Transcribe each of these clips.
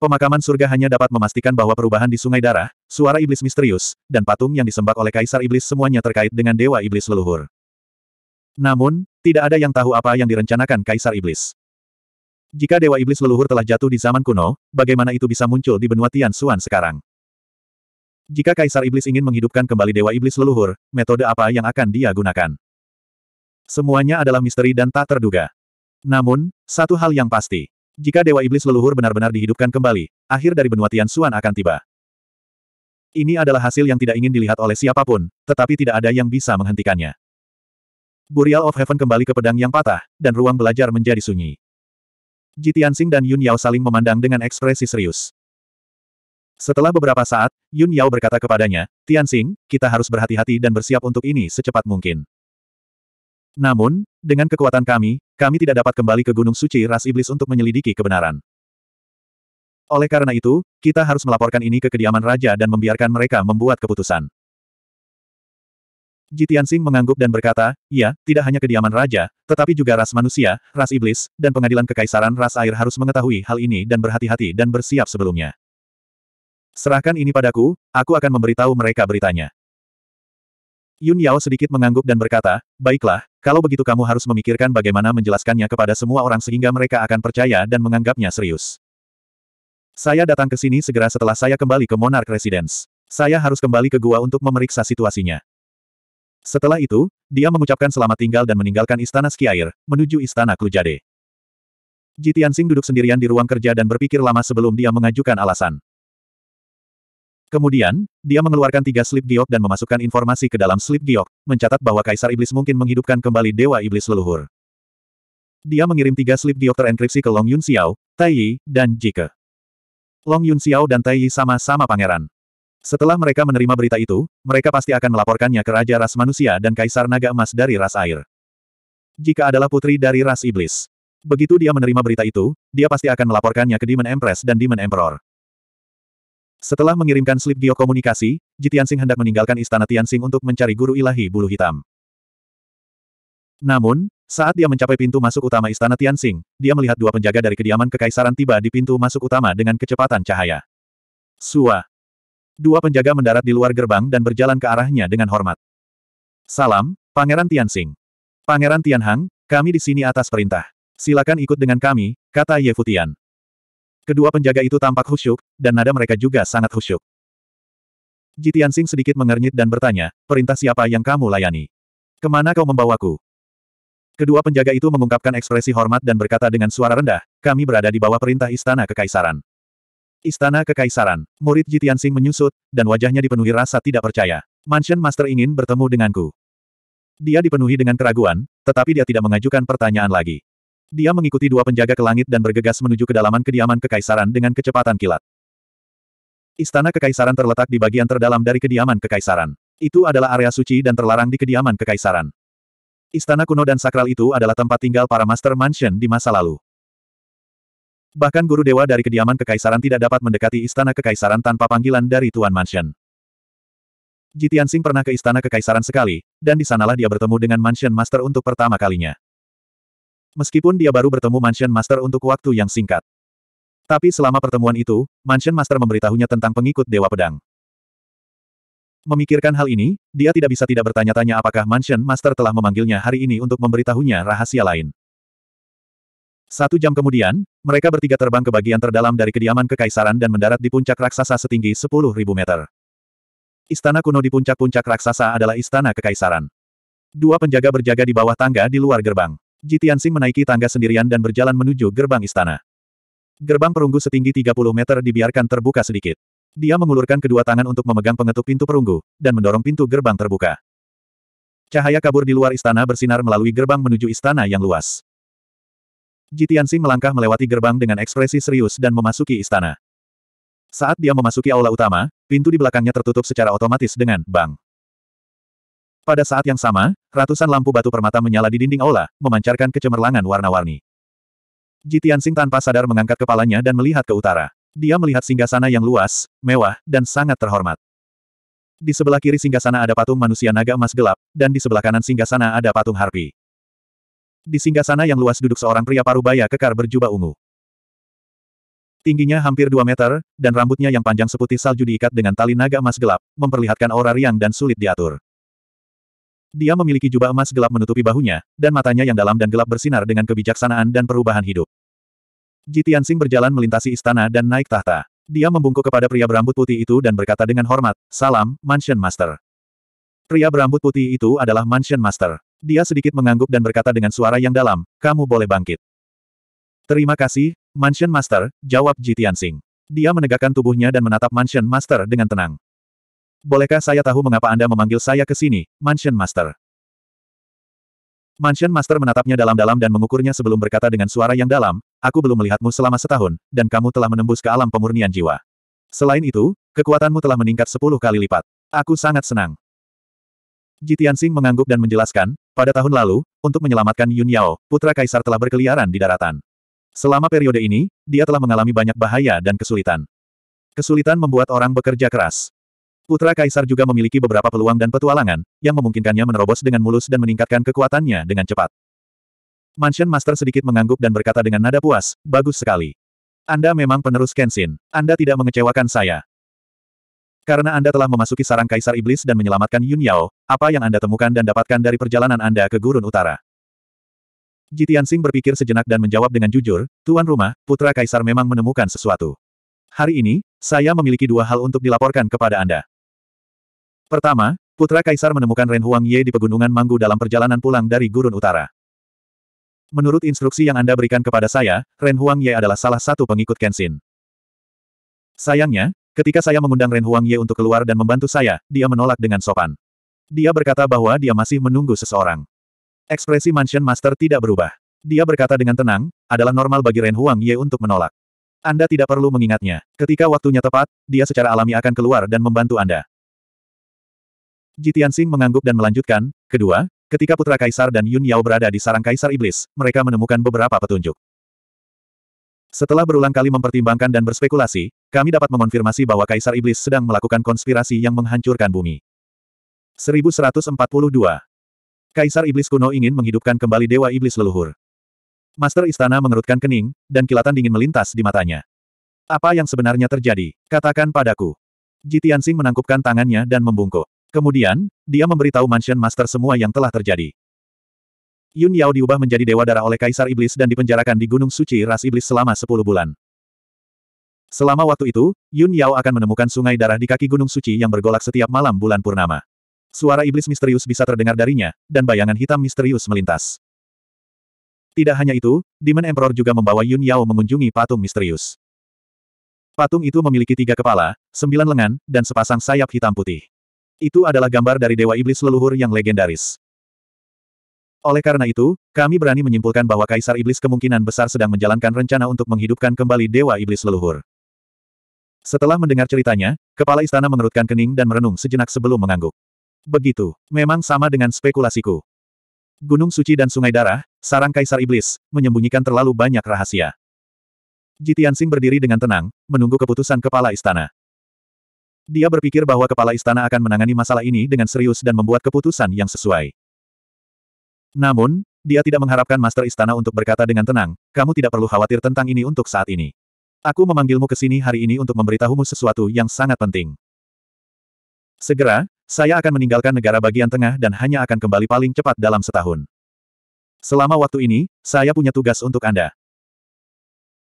Pemakaman surga hanya dapat memastikan bahwa perubahan di sungai darah, suara iblis misterius, dan patung yang disembah oleh kaisar iblis semuanya terkait dengan dewa iblis leluhur. Namun, tidak ada yang tahu apa yang direncanakan kaisar iblis. Jika dewa iblis leluhur telah jatuh di zaman kuno, bagaimana itu bisa muncul di benua Tian Xuan sekarang? Jika kaisar iblis ingin menghidupkan kembali dewa iblis leluhur, metode apa yang akan dia gunakan? Semuanya adalah misteri dan tak terduga. Namun, satu hal yang pasti. Jika Dewa Iblis leluhur benar-benar dihidupkan kembali, akhir dari benua Tian Xuan akan tiba. Ini adalah hasil yang tidak ingin dilihat oleh siapapun, tetapi tidak ada yang bisa menghentikannya. Burial of Heaven kembali ke pedang yang patah, dan ruang belajar menjadi sunyi. Ji Tianxing dan Yun Yao saling memandang dengan ekspresi serius. Setelah beberapa saat, Yun Yao berkata kepadanya, Tianxing, kita harus berhati-hati dan bersiap untuk ini secepat mungkin. Namun, dengan kekuatan kami, kami tidak dapat kembali ke Gunung Suci Ras Iblis untuk menyelidiki kebenaran. Oleh karena itu, kita harus melaporkan ini ke kediaman raja dan membiarkan mereka membuat keputusan. Jitian Singh mengangguk dan berkata, ya, tidak hanya kediaman raja, tetapi juga ras manusia, ras iblis, dan pengadilan kekaisaran ras air harus mengetahui hal ini dan berhati-hati dan bersiap sebelumnya. Serahkan ini padaku, aku akan memberitahu mereka beritanya. Yun Yao sedikit mengangguk dan berkata, baiklah, kalau begitu kamu harus memikirkan bagaimana menjelaskannya kepada semua orang sehingga mereka akan percaya dan menganggapnya serius. Saya datang ke sini segera setelah saya kembali ke Monarch Residence. Saya harus kembali ke gua untuk memeriksa situasinya. Setelah itu, dia mengucapkan selamat tinggal dan meninggalkan istana Skiair, menuju istana Klujade. Jitian Sing duduk sendirian di ruang kerja dan berpikir lama sebelum dia mengajukan alasan. Kemudian, dia mengeluarkan tiga slip giok dan memasukkan informasi ke dalam slip giok, mencatat bahwa Kaisar Iblis mungkin menghidupkan kembali Dewa Iblis leluhur. Dia mengirim tiga slip giok terenkripsi ke Long Yun Xiao, Tai Yi, dan Jike. Long Yun Xiao dan Tai Yi sama-sama pangeran. Setelah mereka menerima berita itu, mereka pasti akan melaporkannya ke Raja Ras Manusia dan Kaisar Naga Emas dari Ras Air. Jika adalah putri dari Ras Iblis. Begitu dia menerima berita itu, dia pasti akan melaporkannya ke Demon Empress dan Demon Emperor. Setelah mengirimkan slip biokomunikasi, Jitiansing hendak meninggalkan istana Tianxing untuk mencari guru ilahi bulu hitam. Namun, saat dia mencapai pintu masuk utama istana Tianxing, dia melihat dua penjaga dari kediaman kekaisaran tiba di pintu masuk utama dengan kecepatan cahaya. Sua. Dua penjaga mendarat di luar gerbang dan berjalan ke arahnya dengan hormat. Salam, Pangeran Tianxing. Pangeran Tianhang, kami di sini atas perintah. Silakan ikut dengan kami, kata Ye Futian. Kedua penjaga itu tampak khusyuk, dan nada mereka juga sangat khusyuk. Jitian Sing sedikit mengernyit dan bertanya, perintah siapa yang kamu layani? Kemana kau membawaku? Kedua penjaga itu mengungkapkan ekspresi hormat dan berkata dengan suara rendah, kami berada di bawah perintah Istana Kekaisaran. Istana Kekaisaran, murid Jitian Sing menyusut, dan wajahnya dipenuhi rasa tidak percaya. Mansion Master ingin bertemu denganku. Dia dipenuhi dengan keraguan, tetapi dia tidak mengajukan pertanyaan lagi. Dia mengikuti dua penjaga ke langit dan bergegas menuju kedalaman kediaman kekaisaran dengan kecepatan kilat. Istana kekaisaran terletak di bagian terdalam dari kediaman kekaisaran. Itu adalah area suci dan terlarang di kediaman kekaisaran. Istana kuno dan sakral itu adalah tempat tinggal para Master Mansion di masa lalu. Bahkan guru dewa dari kediaman kekaisaran tidak dapat mendekati istana kekaisaran tanpa panggilan dari Tuan Mansion. Jitian Sing pernah ke istana kekaisaran sekali, dan di sanalah dia bertemu dengan Mansion Master untuk pertama kalinya. Meskipun dia baru bertemu Mansion Master untuk waktu yang singkat. Tapi selama pertemuan itu, Mansion Master memberitahunya tentang pengikut Dewa Pedang. Memikirkan hal ini, dia tidak bisa tidak bertanya-tanya apakah Mansion Master telah memanggilnya hari ini untuk memberitahunya rahasia lain. Satu jam kemudian, mereka bertiga terbang ke bagian terdalam dari kediaman kekaisaran dan mendarat di puncak raksasa setinggi 10.000 meter. Istana kuno di puncak-puncak raksasa adalah istana kekaisaran. Dua penjaga berjaga di bawah tangga di luar gerbang. Ji Tianxing menaiki tangga sendirian dan berjalan menuju gerbang istana. Gerbang perunggu setinggi 30 meter dibiarkan terbuka sedikit. Dia mengulurkan kedua tangan untuk memegang pengetuk pintu perunggu, dan mendorong pintu gerbang terbuka. Cahaya kabur di luar istana bersinar melalui gerbang menuju istana yang luas. Ji Tianxing melangkah melewati gerbang dengan ekspresi serius dan memasuki istana. Saat dia memasuki aula utama, pintu di belakangnya tertutup secara otomatis dengan bang. Pada saat yang sama, ratusan lampu batu permata menyala di dinding aula, memancarkan kecemerlangan warna-warni. Jitian Sing tanpa sadar mengangkat kepalanya dan melihat ke utara. Dia melihat singgasana yang luas, mewah, dan sangat terhormat. Di sebelah kiri singgasana ada patung manusia naga emas gelap, dan di sebelah kanan singgasana ada patung harpi. Di singgasana yang luas duduk seorang pria parubaya kekar berjubah ungu. Tingginya hampir 2 meter, dan rambutnya yang panjang seputih salju diikat dengan tali naga emas gelap, memperlihatkan aura riang dan sulit diatur. Dia memiliki jubah emas gelap menutupi bahunya, dan matanya yang dalam dan gelap bersinar dengan kebijaksanaan dan perubahan hidup. Ji berjalan melintasi istana dan naik tahta. Dia membungkuk kepada pria berambut putih itu dan berkata dengan hormat, Salam, Mansion Master. Pria berambut putih itu adalah Mansion Master. Dia sedikit mengangguk dan berkata dengan suara yang dalam, Kamu boleh bangkit. Terima kasih, Mansion Master, jawab Ji Dia menegakkan tubuhnya dan menatap Mansion Master dengan tenang. Bolehkah saya tahu mengapa Anda memanggil saya ke sini, Mansion Master? Mansion Master menatapnya dalam-dalam dan mengukurnya sebelum berkata dengan suara yang dalam, aku belum melihatmu selama setahun, dan kamu telah menembus ke alam pemurnian jiwa. Selain itu, kekuatanmu telah meningkat sepuluh kali lipat. Aku sangat senang. Jitian mengangguk dan menjelaskan, pada tahun lalu, untuk menyelamatkan Yun Yao, putra kaisar telah berkeliaran di daratan. Selama periode ini, dia telah mengalami banyak bahaya dan kesulitan. Kesulitan membuat orang bekerja keras. Putra Kaisar juga memiliki beberapa peluang dan petualangan, yang memungkinkannya menerobos dengan mulus dan meningkatkan kekuatannya dengan cepat. Mansion Master sedikit mengangguk dan berkata dengan nada puas, bagus sekali. Anda memang penerus Kenshin. Anda tidak mengecewakan saya. Karena Anda telah memasuki sarang Kaisar Iblis dan menyelamatkan Yun Yao, apa yang Anda temukan dan dapatkan dari perjalanan Anda ke Gurun Utara? Jitian Sing berpikir sejenak dan menjawab dengan jujur, Tuan Rumah, Putra Kaisar memang menemukan sesuatu. Hari ini, saya memiliki dua hal untuk dilaporkan kepada Anda. Pertama, putra kaisar menemukan Ren Huang Ye di pegunungan Manggu dalam perjalanan pulang dari gurun utara. Menurut instruksi yang Anda berikan kepada saya, Ren Huang Ye adalah salah satu pengikut Kenshin. Sayangnya, ketika saya mengundang Ren Huang Ye untuk keluar dan membantu saya, dia menolak dengan sopan. Dia berkata bahwa dia masih menunggu seseorang. Ekspresi Mansion Master tidak berubah. Dia berkata dengan tenang, adalah normal bagi Ren Huang Ye untuk menolak. Anda tidak perlu mengingatnya. Ketika waktunya tepat, dia secara alami akan keluar dan membantu Anda. Jitian Xing mengangguk dan melanjutkan, kedua, ketika Putra Kaisar dan Yun Yao berada di sarang Kaisar Iblis, mereka menemukan beberapa petunjuk. Setelah berulang kali mempertimbangkan dan berspekulasi, kami dapat mengonfirmasi bahwa Kaisar Iblis sedang melakukan konspirasi yang menghancurkan bumi. 1142. Kaisar Iblis kuno ingin menghidupkan kembali Dewa Iblis leluhur. Master Istana mengerutkan kening, dan kilatan dingin melintas di matanya. Apa yang sebenarnya terjadi? Katakan padaku. Jitian Sing menangkupkan tangannya dan membungkuk. Kemudian, dia memberitahu Mansion Master semua yang telah terjadi. Yun Yao diubah menjadi dewa darah oleh Kaisar Iblis dan dipenjarakan di Gunung Suci Ras Iblis selama 10 bulan. Selama waktu itu, Yun Yao akan menemukan sungai darah di kaki Gunung Suci yang bergolak setiap malam bulan purnama. Suara iblis misterius bisa terdengar darinya, dan bayangan hitam misterius melintas. Tidak hanya itu, Demon Emperor juga membawa Yun Yao mengunjungi patung misterius. Patung itu memiliki tiga kepala, sembilan lengan, dan sepasang sayap hitam putih. Itu adalah gambar dari Dewa Iblis leluhur yang legendaris. Oleh karena itu, kami berani menyimpulkan bahwa Kaisar Iblis kemungkinan besar sedang menjalankan rencana untuk menghidupkan kembali Dewa Iblis leluhur. Setelah mendengar ceritanya, kepala istana mengerutkan kening dan merenung sejenak sebelum mengangguk. Begitu, memang sama dengan spekulasiku. Gunung Suci dan Sungai Darah, sarang Kaisar Iblis, menyembunyikan terlalu banyak rahasia. Jitian Sing berdiri dengan tenang, menunggu keputusan kepala istana. Dia berpikir bahwa kepala istana akan menangani masalah ini dengan serius dan membuat keputusan yang sesuai. Namun, dia tidak mengharapkan Master Istana untuk berkata dengan tenang, kamu tidak perlu khawatir tentang ini untuk saat ini. Aku memanggilmu ke sini hari ini untuk memberitahumu sesuatu yang sangat penting. Segera, saya akan meninggalkan negara bagian tengah dan hanya akan kembali paling cepat dalam setahun. Selama waktu ini, saya punya tugas untuk Anda.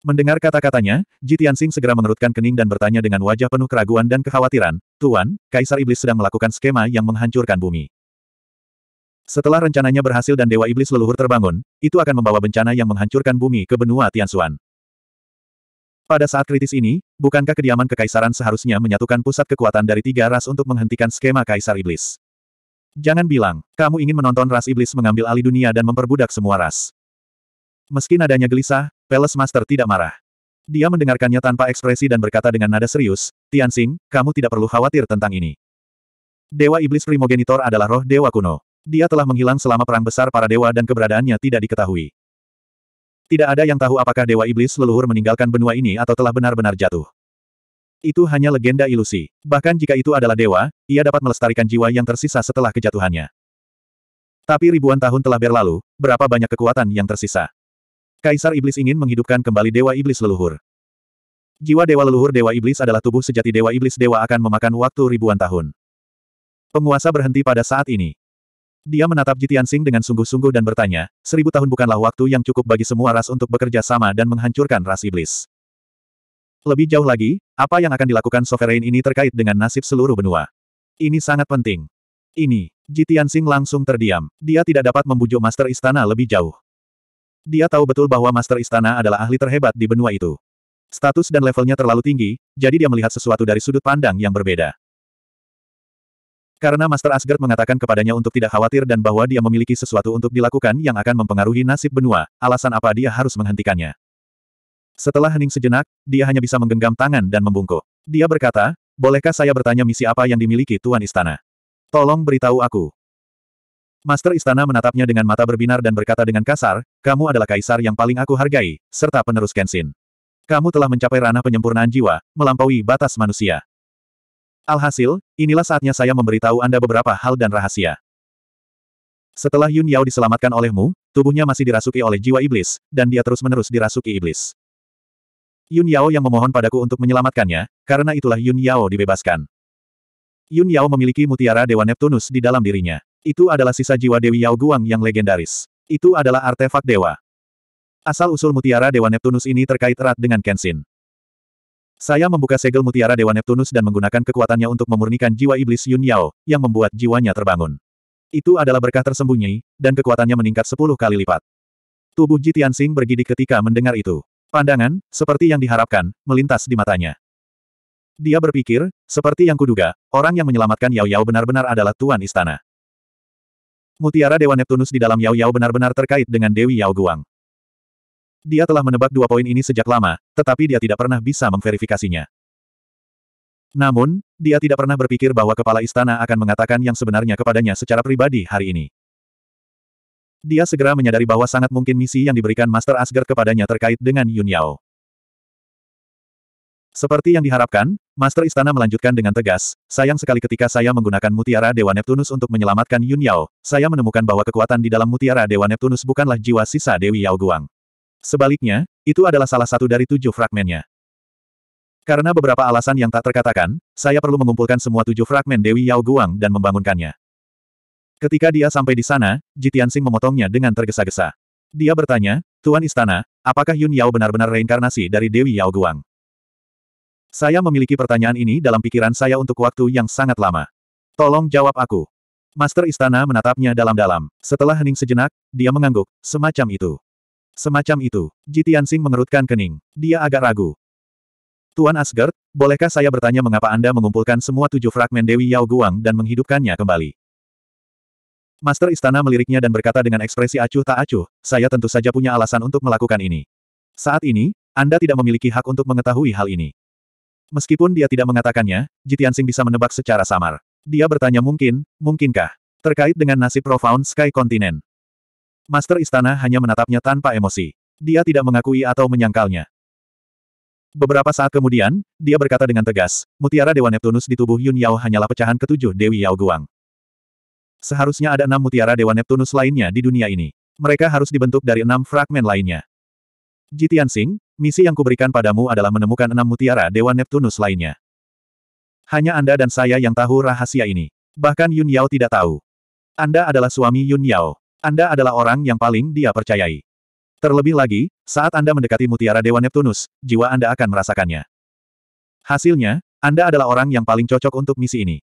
Mendengar kata-katanya, Jitian Sing segera mengerutkan kening dan bertanya dengan wajah penuh keraguan dan kekhawatiran, Tuan, Kaisar Iblis sedang melakukan skema yang menghancurkan bumi. Setelah rencananya berhasil dan Dewa Iblis leluhur terbangun, itu akan membawa bencana yang menghancurkan bumi ke benua Tianxuan. Pada saat kritis ini, bukankah kediaman kekaisaran seharusnya menyatukan pusat kekuatan dari tiga ras untuk menghentikan skema Kaisar Iblis? Jangan bilang, kamu ingin menonton ras iblis mengambil alih dunia dan memperbudak semua ras. Meski nadanya gelisah, Palace Master tidak marah. Dia mendengarkannya tanpa ekspresi dan berkata dengan nada serius, Tianxing, kamu tidak perlu khawatir tentang ini. Dewa Iblis Primogenitor adalah roh dewa kuno. Dia telah menghilang selama perang besar para dewa dan keberadaannya tidak diketahui. Tidak ada yang tahu apakah Dewa Iblis leluhur meninggalkan benua ini atau telah benar-benar jatuh. Itu hanya legenda ilusi. Bahkan jika itu adalah dewa, ia dapat melestarikan jiwa yang tersisa setelah kejatuhannya. Tapi ribuan tahun telah berlalu, berapa banyak kekuatan yang tersisa? Kaisar Iblis ingin menghidupkan kembali Dewa Iblis leluhur. Jiwa Dewa leluhur Dewa Iblis adalah tubuh sejati Dewa Iblis Dewa akan memakan waktu ribuan tahun. Penguasa berhenti pada saat ini. Dia menatap Jitian Sing dengan sungguh-sungguh dan bertanya, seribu tahun bukanlah waktu yang cukup bagi semua ras untuk bekerja sama dan menghancurkan ras iblis. Lebih jauh lagi, apa yang akan dilakukan Sovereign ini terkait dengan nasib seluruh benua. Ini sangat penting. Ini, Jitian Sing langsung terdiam. Dia tidak dapat membujuk Master Istana lebih jauh. Dia tahu betul bahwa Master Istana adalah ahli terhebat di benua itu. Status dan levelnya terlalu tinggi, jadi dia melihat sesuatu dari sudut pandang yang berbeda. Karena Master Asgard mengatakan kepadanya untuk tidak khawatir dan bahwa dia memiliki sesuatu untuk dilakukan yang akan mempengaruhi nasib benua, alasan apa dia harus menghentikannya. Setelah hening sejenak, dia hanya bisa menggenggam tangan dan membungkuk. Dia berkata, Bolehkah saya bertanya misi apa yang dimiliki Tuan Istana? Tolong beritahu aku. Master Istana menatapnya dengan mata berbinar dan berkata dengan kasar, kamu adalah kaisar yang paling aku hargai, serta penerus Kenshin. Kamu telah mencapai ranah penyempurnaan jiwa, melampaui batas manusia. Alhasil, inilah saatnya saya memberitahu Anda beberapa hal dan rahasia. Setelah Yun Yao diselamatkan olehmu, tubuhnya masih dirasuki oleh jiwa iblis, dan dia terus-menerus dirasuki iblis. Yun Yao yang memohon padaku untuk menyelamatkannya, karena itulah Yun Yao dibebaskan. Yun Yao memiliki mutiara Dewa Neptunus di dalam dirinya. Itu adalah sisa jiwa Dewi Yao Guang yang legendaris. Itu adalah artefak dewa. Asal-usul mutiara Dewa Neptunus ini terkait erat dengan Kenshin. Saya membuka segel mutiara Dewa Neptunus dan menggunakan kekuatannya untuk memurnikan jiwa iblis Yun Yao, yang membuat jiwanya terbangun. Itu adalah berkah tersembunyi, dan kekuatannya meningkat sepuluh kali lipat. Tubuh Ji Tianxing bergidik ketika mendengar itu. Pandangan, seperti yang diharapkan, melintas di matanya. Dia berpikir, seperti yang kuduga, orang yang menyelamatkan Yao Yao benar-benar adalah Tuan Istana. Mutiara Dewa Neptunus di dalam Yao Yao benar-benar terkait dengan Dewi Yao Guang. Dia telah menebak dua poin ini sejak lama, tetapi dia tidak pernah bisa memverifikasinya. Namun, dia tidak pernah berpikir bahwa kepala istana akan mengatakan yang sebenarnya kepadanya secara pribadi hari ini. Dia segera menyadari bahwa sangat mungkin misi yang diberikan Master Asgard kepadanya terkait dengan Yun Yao. Seperti yang diharapkan, Master Istana melanjutkan dengan tegas, sayang sekali ketika saya menggunakan mutiara Dewa Neptunus untuk menyelamatkan Yun Yao, saya menemukan bahwa kekuatan di dalam mutiara Dewa Neptunus bukanlah jiwa sisa Dewi Yao Guang. Sebaliknya, itu adalah salah satu dari tujuh fragmennya. Karena beberapa alasan yang tak terkatakan, saya perlu mengumpulkan semua tujuh fragmen Dewi Yao Guang dan membangunkannya. Ketika dia sampai di sana, Jitiansing memotongnya dengan tergesa-gesa. Dia bertanya, Tuan Istana, apakah Yun Yao benar-benar reinkarnasi dari Dewi Yao Guang? Saya memiliki pertanyaan ini dalam pikiran saya untuk waktu yang sangat lama. Tolong jawab aku. Master Istana menatapnya dalam-dalam. Setelah hening sejenak, dia mengangguk, semacam itu. Semacam itu, Jitian Sing mengerutkan kening. Dia agak ragu. Tuan Asgard, bolehkah saya bertanya mengapa Anda mengumpulkan semua tujuh fragmen Dewi Yao Guang dan menghidupkannya kembali? Master Istana meliriknya dan berkata dengan ekspresi acuh tak acuh, saya tentu saja punya alasan untuk melakukan ini. Saat ini, Anda tidak memiliki hak untuk mengetahui hal ini. Meskipun dia tidak mengatakannya, Jitiansing bisa menebak secara samar. Dia bertanya mungkin, mungkinkah? Terkait dengan nasib Profound Sky Continent. Master Istana hanya menatapnya tanpa emosi. Dia tidak mengakui atau menyangkalnya. Beberapa saat kemudian, dia berkata dengan tegas, mutiara Dewa Neptunus di tubuh Yun Yao hanyalah pecahan ketujuh Dewi Yao Guang. Seharusnya ada enam mutiara Dewa Neptunus lainnya di dunia ini. Mereka harus dibentuk dari enam fragmen lainnya. Jitian Singh, Misi yang kuberikan padamu adalah menemukan enam mutiara Dewa Neptunus lainnya. Hanya Anda dan saya yang tahu rahasia ini. Bahkan Yun Yao tidak tahu. Anda adalah suami Yun Yao. Anda adalah orang yang paling dia percayai. Terlebih lagi, saat Anda mendekati mutiara Dewa Neptunus, jiwa Anda akan merasakannya. Hasilnya, Anda adalah orang yang paling cocok untuk misi ini.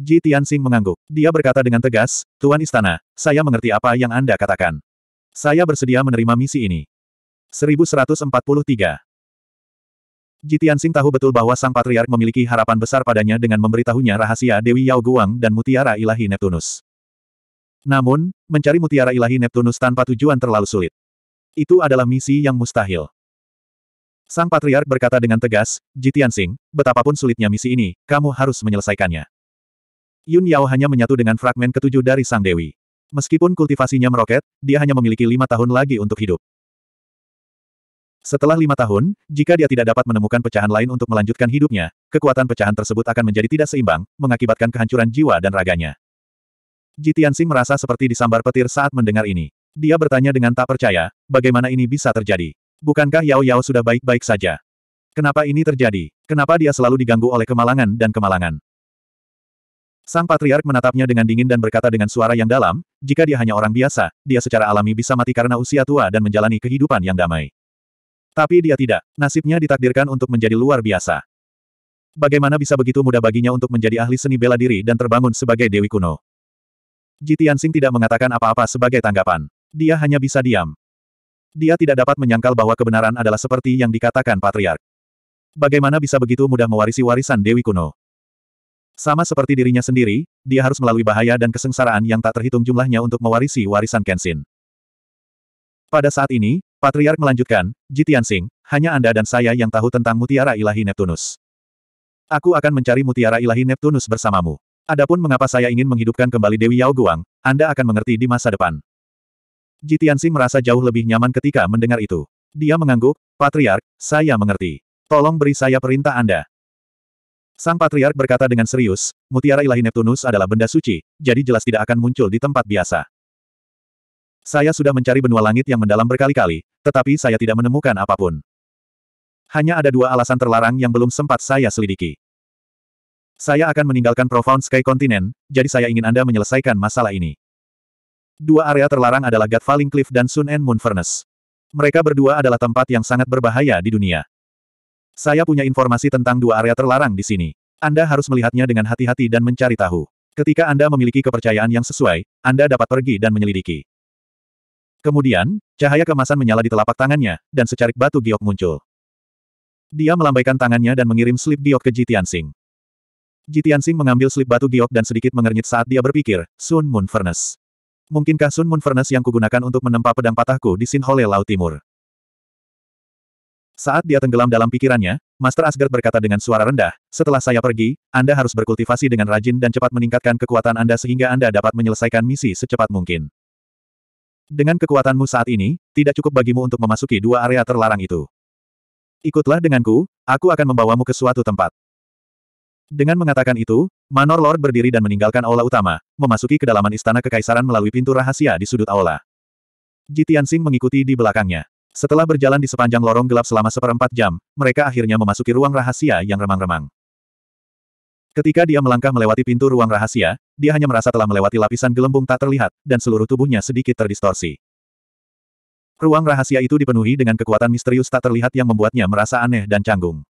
Ji Tianxing mengangguk. Dia berkata dengan tegas, Tuan Istana, saya mengerti apa yang Anda katakan. Saya bersedia menerima misi ini. 1143. Sing tahu betul bahwa sang patriark memiliki harapan besar padanya dengan memberitahunya rahasia Dewi Yao Guang dan mutiara ilahi Neptunus. Namun, mencari mutiara ilahi Neptunus tanpa tujuan terlalu sulit. Itu adalah misi yang mustahil. Sang patriark berkata dengan tegas, Sing, betapapun sulitnya misi ini, kamu harus menyelesaikannya. Yun Yao hanya menyatu dengan fragmen ketujuh dari sang dewi. Meskipun kultivasinya meroket, dia hanya memiliki lima tahun lagi untuk hidup. Setelah lima tahun, jika dia tidak dapat menemukan pecahan lain untuk melanjutkan hidupnya, kekuatan pecahan tersebut akan menjadi tidak seimbang, mengakibatkan kehancuran jiwa dan raganya. Jitiansing merasa seperti disambar petir saat mendengar ini. Dia bertanya dengan tak percaya, bagaimana ini bisa terjadi? Bukankah Yao Yao sudah baik-baik saja? Kenapa ini terjadi? Kenapa dia selalu diganggu oleh kemalangan dan kemalangan? Sang patriark menatapnya dengan dingin dan berkata dengan suara yang dalam, jika dia hanya orang biasa, dia secara alami bisa mati karena usia tua dan menjalani kehidupan yang damai. Tapi dia tidak. Nasibnya ditakdirkan untuk menjadi luar biasa. Bagaimana bisa begitu mudah baginya untuk menjadi ahli seni bela diri dan terbangun sebagai Dewi kuno? Jitian Sing tidak mengatakan apa-apa sebagai tanggapan. Dia hanya bisa diam. Dia tidak dapat menyangkal bahwa kebenaran adalah seperti yang dikatakan Patriark. Bagaimana bisa begitu mudah mewarisi warisan Dewi kuno? Sama seperti dirinya sendiri, dia harus melalui bahaya dan kesengsaraan yang tak terhitung jumlahnya untuk mewarisi warisan Kenshin. Pada saat ini, Patriark melanjutkan, Jitian Sing, hanya Anda dan saya yang tahu tentang mutiara ilahi Neptunus. Aku akan mencari mutiara ilahi Neptunus bersamamu. Adapun mengapa saya ingin menghidupkan kembali Dewi Yao Guang, Anda akan mengerti di masa depan. Jitian Sing merasa jauh lebih nyaman ketika mendengar itu. Dia mengangguk, Patriark, saya mengerti. Tolong beri saya perintah Anda. Sang Patriark berkata dengan serius, mutiara ilahi Neptunus adalah benda suci, jadi jelas tidak akan muncul di tempat biasa. Saya sudah mencari benua langit yang mendalam berkali-kali, tetapi saya tidak menemukan apapun. Hanya ada dua alasan terlarang yang belum sempat saya selidiki. Saya akan meninggalkan Profound Sky Continent, jadi saya ingin Anda menyelesaikan masalah ini. Dua area terlarang adalah Falling Cliff dan Sun and Moon Furnace. Mereka berdua adalah tempat yang sangat berbahaya di dunia. Saya punya informasi tentang dua area terlarang di sini. Anda harus melihatnya dengan hati-hati dan mencari tahu. Ketika Anda memiliki kepercayaan yang sesuai, Anda dapat pergi dan menyelidiki. Kemudian, cahaya kemasan menyala di telapak tangannya, dan secarik batu giok muncul. Dia melambaikan tangannya dan mengirim slip giok ke Jitian Jitian Jitiansing mengambil slip batu giok dan sedikit mengernyit saat dia berpikir, Sun Moon Furnace. Mungkinkah Sun Moon Furnace yang kugunakan untuk menempa pedang patahku di Sinhole Laut Timur? Saat dia tenggelam dalam pikirannya, Master Asgard berkata dengan suara rendah, setelah saya pergi, Anda harus berkultivasi dengan rajin dan cepat meningkatkan kekuatan Anda sehingga Anda dapat menyelesaikan misi secepat mungkin. Dengan kekuatanmu saat ini, tidak cukup bagimu untuk memasuki dua area terlarang itu. Ikutlah denganku, aku akan membawamu ke suatu tempat. Dengan mengatakan itu, Manor Lord berdiri dan meninggalkan aula utama, memasuki kedalaman istana kekaisaran melalui pintu rahasia di sudut aula. Jitian Tianxing mengikuti di belakangnya. Setelah berjalan di sepanjang lorong gelap selama seperempat jam, mereka akhirnya memasuki ruang rahasia yang remang-remang. Ketika dia melangkah melewati pintu ruang rahasia, dia hanya merasa telah melewati lapisan gelembung tak terlihat, dan seluruh tubuhnya sedikit terdistorsi. Ruang rahasia itu dipenuhi dengan kekuatan misterius tak terlihat yang membuatnya merasa aneh dan canggung.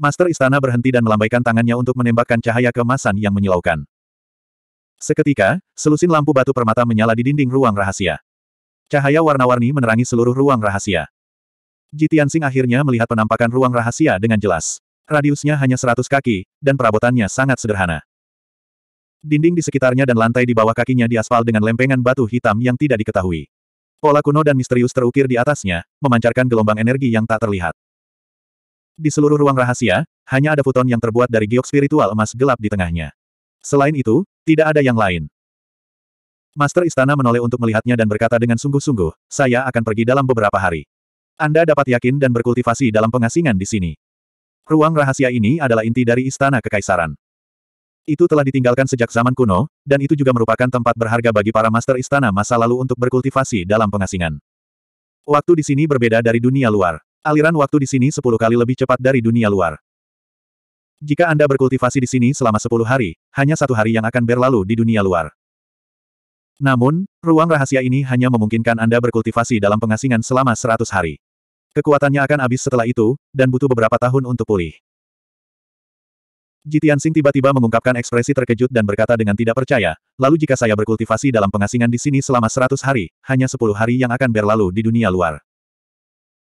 Master Istana berhenti dan melambaikan tangannya untuk menembakkan cahaya kemasan yang menyilaukan. Seketika, selusin lampu batu permata menyala di dinding ruang rahasia. Cahaya warna-warni menerangi seluruh ruang rahasia. Jitian Sing akhirnya melihat penampakan ruang rahasia dengan jelas. Radiusnya hanya 100 kaki, dan perabotannya sangat sederhana. Dinding di sekitarnya dan lantai di bawah kakinya diaspal dengan lempengan batu hitam yang tidak diketahui. Pola kuno dan misterius terukir di atasnya, memancarkan gelombang energi yang tak terlihat. Di seluruh ruang rahasia, hanya ada futon yang terbuat dari giok spiritual emas gelap di tengahnya. Selain itu, tidak ada yang lain. Master Istana menoleh untuk melihatnya dan berkata dengan sungguh-sungguh, saya akan pergi dalam beberapa hari. Anda dapat yakin dan berkultivasi dalam pengasingan di sini. Ruang rahasia ini adalah inti dari istana kekaisaran. Itu telah ditinggalkan sejak zaman kuno, dan itu juga merupakan tempat berharga bagi para master istana masa lalu untuk berkultivasi dalam pengasingan. Waktu di sini berbeda dari dunia luar. Aliran waktu di sini 10 kali lebih cepat dari dunia luar. Jika Anda berkultivasi di sini selama 10 hari, hanya satu hari yang akan berlalu di dunia luar. Namun, ruang rahasia ini hanya memungkinkan Anda berkultivasi dalam pengasingan selama 100 hari. Kekuatannya akan habis setelah itu, dan butuh beberapa tahun untuk pulih. Jitian Sing tiba-tiba mengungkapkan ekspresi terkejut dan berkata dengan tidak percaya, lalu jika saya berkultivasi dalam pengasingan di sini selama seratus hari, hanya sepuluh hari yang akan berlalu di dunia luar.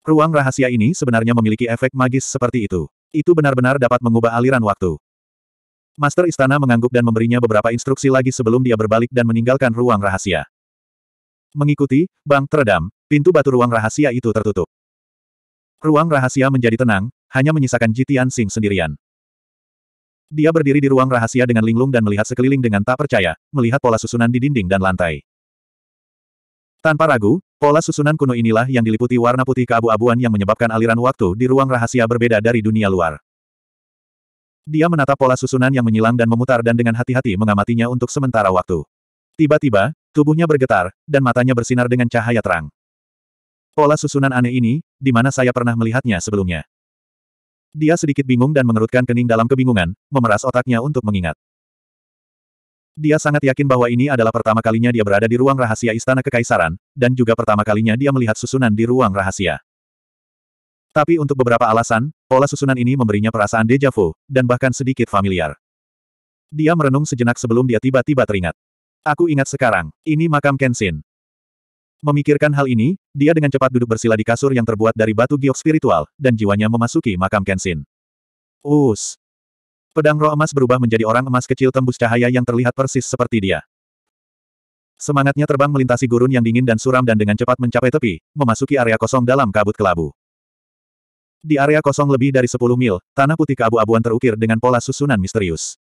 Ruang rahasia ini sebenarnya memiliki efek magis seperti itu. Itu benar-benar dapat mengubah aliran waktu. Master Istana mengangguk dan memberinya beberapa instruksi lagi sebelum dia berbalik dan meninggalkan ruang rahasia. Mengikuti, Bang Teredam, pintu batu ruang rahasia itu tertutup. Ruang rahasia menjadi tenang, hanya menyisakan Jitian Sing sendirian. Dia berdiri di ruang rahasia dengan linglung dan melihat sekeliling dengan tak percaya, melihat pola susunan di dinding dan lantai. Tanpa ragu, pola susunan kuno inilah yang diliputi warna putih keabu-abuan yang menyebabkan aliran waktu di ruang rahasia berbeda dari dunia luar. Dia menatap pola susunan yang menyilang dan memutar dan dengan hati-hati mengamatinya untuk sementara waktu. Tiba-tiba, tubuhnya bergetar, dan matanya bersinar dengan cahaya terang. Pola susunan aneh ini, di mana saya pernah melihatnya sebelumnya. Dia sedikit bingung dan mengerutkan kening dalam kebingungan, memeras otaknya untuk mengingat. Dia sangat yakin bahwa ini adalah pertama kalinya dia berada di ruang rahasia Istana Kekaisaran, dan juga pertama kalinya dia melihat susunan di ruang rahasia. Tapi untuk beberapa alasan, pola susunan ini memberinya perasaan deja vu, dan bahkan sedikit familiar. Dia merenung sejenak sebelum dia tiba-tiba teringat. Aku ingat sekarang, ini makam Kenshin. Memikirkan hal ini, dia dengan cepat duduk bersila di kasur yang terbuat dari batu giok spiritual, dan jiwanya memasuki makam Kenshin. Us. Pedang roh emas berubah menjadi orang emas kecil tembus cahaya yang terlihat persis seperti dia. Semangatnya terbang melintasi gurun yang dingin dan suram dan dengan cepat mencapai tepi, memasuki area kosong dalam kabut kelabu. Di area kosong lebih dari 10 mil, tanah putih keabu-abuan terukir dengan pola susunan misterius.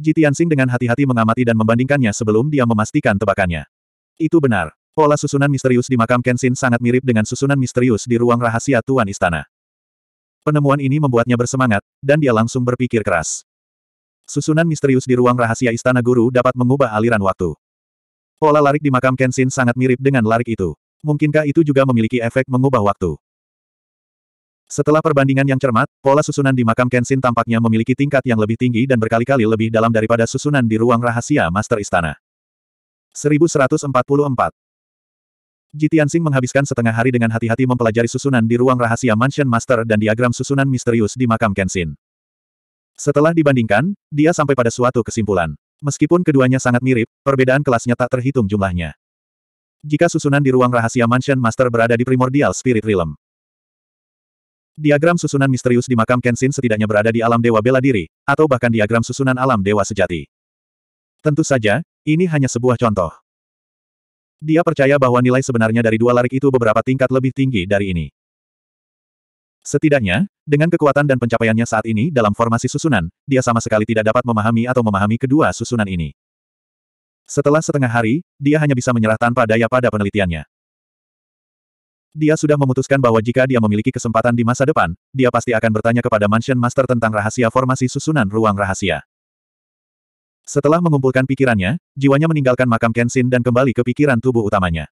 Jitiansing dengan hati-hati mengamati dan membandingkannya sebelum dia memastikan tebakannya. Itu benar. Pola susunan misterius di makam Kenshin sangat mirip dengan susunan misterius di ruang rahasia Tuan Istana. Penemuan ini membuatnya bersemangat, dan dia langsung berpikir keras. Susunan misterius di ruang rahasia Istana Guru dapat mengubah aliran waktu. Pola larik di makam Kenshin sangat mirip dengan larik itu. Mungkinkah itu juga memiliki efek mengubah waktu? Setelah perbandingan yang cermat, pola susunan di makam Kenshin tampaknya memiliki tingkat yang lebih tinggi dan berkali-kali lebih dalam daripada susunan di ruang rahasia Master Istana. 1144 Jitian Sing menghabiskan setengah hari dengan hati-hati mempelajari susunan di ruang rahasia Mansion Master dan diagram susunan misterius di makam Kenshin. Setelah dibandingkan, dia sampai pada suatu kesimpulan. Meskipun keduanya sangat mirip, perbedaan kelasnya tak terhitung jumlahnya. Jika susunan di ruang rahasia Mansion Master berada di primordial spirit realm, Diagram susunan misterius di makam Kenshin setidaknya berada di alam dewa bela diri, atau bahkan diagram susunan alam dewa sejati. Tentu saja, ini hanya sebuah contoh. Dia percaya bahwa nilai sebenarnya dari dua larik itu beberapa tingkat lebih tinggi dari ini. Setidaknya, dengan kekuatan dan pencapaiannya saat ini dalam formasi susunan, dia sama sekali tidak dapat memahami atau memahami kedua susunan ini. Setelah setengah hari, dia hanya bisa menyerah tanpa daya pada penelitiannya. Dia sudah memutuskan bahwa jika dia memiliki kesempatan di masa depan, dia pasti akan bertanya kepada Mansion Master tentang rahasia formasi susunan ruang rahasia. Setelah mengumpulkan pikirannya, jiwanya meninggalkan makam Kenshin dan kembali ke pikiran tubuh utamanya.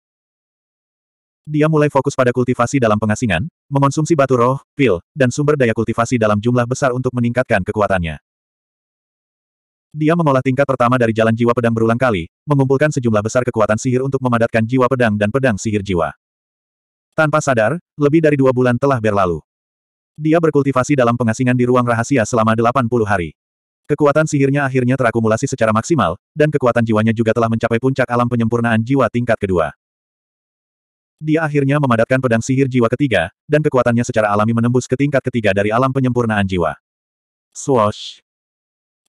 Dia mulai fokus pada kultivasi dalam pengasingan, mengonsumsi batu roh, pil, dan sumber daya kultivasi dalam jumlah besar untuk meningkatkan kekuatannya. Dia mengolah tingkat pertama dari jalan jiwa pedang berulang kali, mengumpulkan sejumlah besar kekuatan sihir untuk memadatkan jiwa pedang dan pedang sihir jiwa. Tanpa sadar, lebih dari dua bulan telah berlalu. Dia berkultivasi dalam pengasingan di ruang rahasia selama 80 hari. Kekuatan sihirnya akhirnya terakumulasi secara maksimal, dan kekuatan jiwanya juga telah mencapai puncak alam penyempurnaan jiwa tingkat kedua. Dia akhirnya memadatkan pedang sihir jiwa ketiga, dan kekuatannya secara alami menembus ke tingkat ketiga dari alam penyempurnaan jiwa. Swoosh!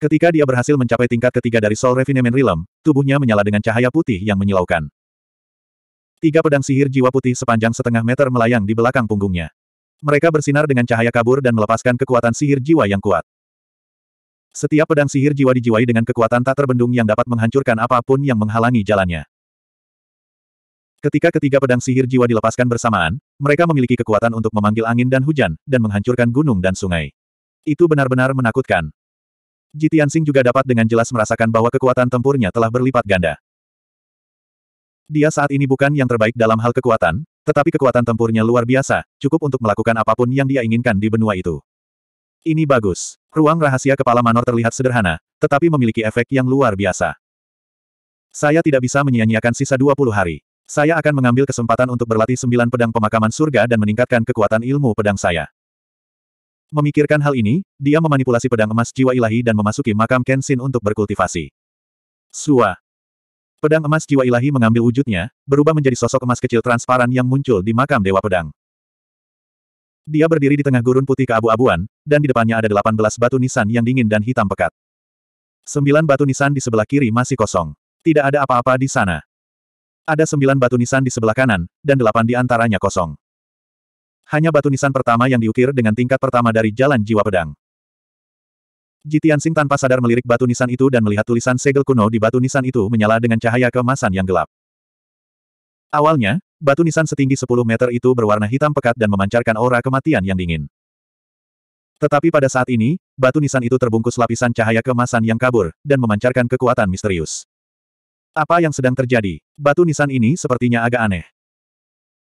Ketika dia berhasil mencapai tingkat ketiga dari Soul Refinement Realm, tubuhnya menyala dengan cahaya putih yang menyilaukan. Tiga pedang sihir jiwa putih sepanjang setengah meter melayang di belakang punggungnya. Mereka bersinar dengan cahaya kabur dan melepaskan kekuatan sihir jiwa yang kuat. Setiap pedang sihir jiwa dijiwai dengan kekuatan tak terbendung yang dapat menghancurkan apapun yang menghalangi jalannya. Ketika ketiga pedang sihir jiwa dilepaskan bersamaan, mereka memiliki kekuatan untuk memanggil angin dan hujan, dan menghancurkan gunung dan sungai. Itu benar-benar menakutkan. Jitian Sing juga dapat dengan jelas merasakan bahwa kekuatan tempurnya telah berlipat ganda. Dia saat ini bukan yang terbaik dalam hal kekuatan, tetapi kekuatan tempurnya luar biasa, cukup untuk melakukan apapun yang dia inginkan di benua itu. Ini bagus. Ruang rahasia kepala Manor terlihat sederhana, tetapi memiliki efek yang luar biasa. Saya tidak bisa menyia-nyiakan sisa 20 hari. Saya akan mengambil kesempatan untuk berlatih sembilan pedang pemakaman surga dan meningkatkan kekuatan ilmu pedang saya. Memikirkan hal ini, dia memanipulasi pedang emas jiwa ilahi dan memasuki makam Kenshin untuk berkultivasi. Sua. Pedang emas jiwa ilahi mengambil wujudnya, berubah menjadi sosok emas kecil transparan yang muncul di makam Dewa Pedang. Dia berdiri di tengah gurun putih keabu-abuan, dan di depannya ada 18 batu nisan yang dingin dan hitam pekat. Sembilan batu nisan di sebelah kiri masih kosong. Tidak ada apa-apa di sana. Ada sembilan batu nisan di sebelah kanan, dan delapan di antaranya kosong. Hanya batu nisan pertama yang diukir dengan tingkat pertama dari jalan jiwa pedang. Jitian Sing tanpa sadar melirik batu nisan itu dan melihat tulisan segel kuno di batu nisan itu menyala dengan cahaya kemasan yang gelap. Awalnya, Batu nisan setinggi 10 meter itu berwarna hitam pekat dan memancarkan aura kematian yang dingin. Tetapi pada saat ini, batu nisan itu terbungkus lapisan cahaya kemasan yang kabur, dan memancarkan kekuatan misterius. Apa yang sedang terjadi? Batu nisan ini sepertinya agak aneh.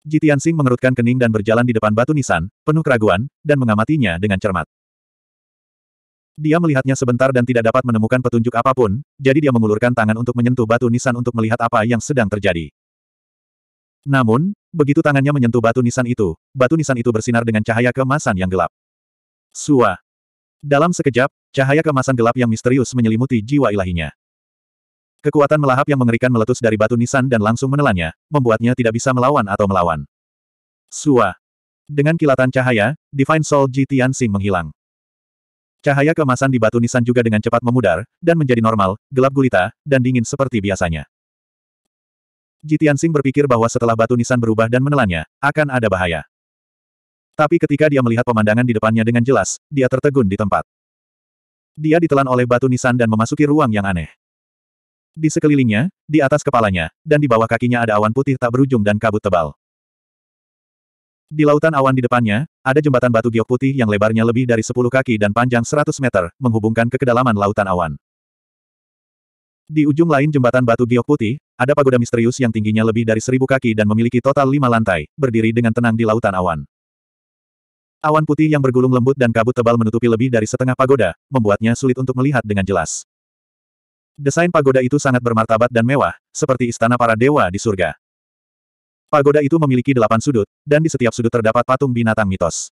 Jitian Sing mengerutkan kening dan berjalan di depan batu nisan, penuh keraguan, dan mengamatinya dengan cermat. Dia melihatnya sebentar dan tidak dapat menemukan petunjuk apapun, jadi dia mengulurkan tangan untuk menyentuh batu nisan untuk melihat apa yang sedang terjadi. Namun, begitu tangannya menyentuh batu nisan itu, batu nisan itu bersinar dengan cahaya kemasan yang gelap. Sua. Dalam sekejap, cahaya kemasan gelap yang misterius menyelimuti jiwa ilahinya. Kekuatan melahap yang mengerikan meletus dari batu nisan dan langsung menelannya, membuatnya tidak bisa melawan atau melawan. Sua. Dengan kilatan cahaya, Divine Soul Ji Tianxing menghilang. Cahaya kemasan di batu nisan juga dengan cepat memudar, dan menjadi normal, gelap gulita, dan dingin seperti biasanya. Jitian Jitiansing berpikir bahwa setelah batu nisan berubah dan menelannya, akan ada bahaya. Tapi ketika dia melihat pemandangan di depannya dengan jelas, dia tertegun di tempat. Dia ditelan oleh batu nisan dan memasuki ruang yang aneh. Di sekelilingnya, di atas kepalanya, dan di bawah kakinya ada awan putih tak berujung dan kabut tebal. Di lautan awan di depannya, ada jembatan batu giok putih yang lebarnya lebih dari 10 kaki dan panjang 100 meter, menghubungkan ke kedalaman lautan awan. Di ujung lain jembatan batu giok putih, ada pagoda misterius yang tingginya lebih dari seribu kaki dan memiliki total lima lantai, berdiri dengan tenang di lautan awan. Awan putih yang bergulung lembut dan kabut tebal menutupi lebih dari setengah pagoda, membuatnya sulit untuk melihat dengan jelas. Desain pagoda itu sangat bermartabat dan mewah, seperti istana para dewa di surga. Pagoda itu memiliki delapan sudut, dan di setiap sudut terdapat patung binatang mitos.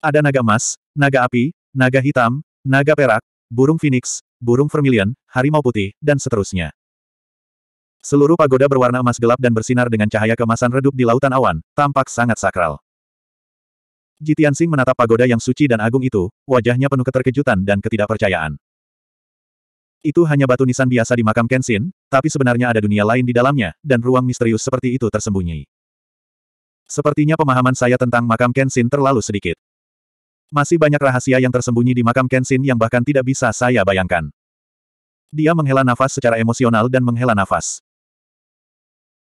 Ada naga emas, naga api, naga hitam, naga perak, burung phoenix, burung vermilion, harimau putih, dan seterusnya. Seluruh pagoda berwarna emas gelap dan bersinar dengan cahaya kemasan redup di lautan awan, tampak sangat sakral. Jitian Jitiansing menatap pagoda yang suci dan agung itu, wajahnya penuh keterkejutan dan ketidakpercayaan. Itu hanya batu nisan biasa di makam Kenshin, tapi sebenarnya ada dunia lain di dalamnya, dan ruang misterius seperti itu tersembunyi. Sepertinya pemahaman saya tentang makam Kenshin terlalu sedikit. Masih banyak rahasia yang tersembunyi di makam Kenshin yang bahkan tidak bisa saya bayangkan. Dia menghela nafas secara emosional dan menghela nafas.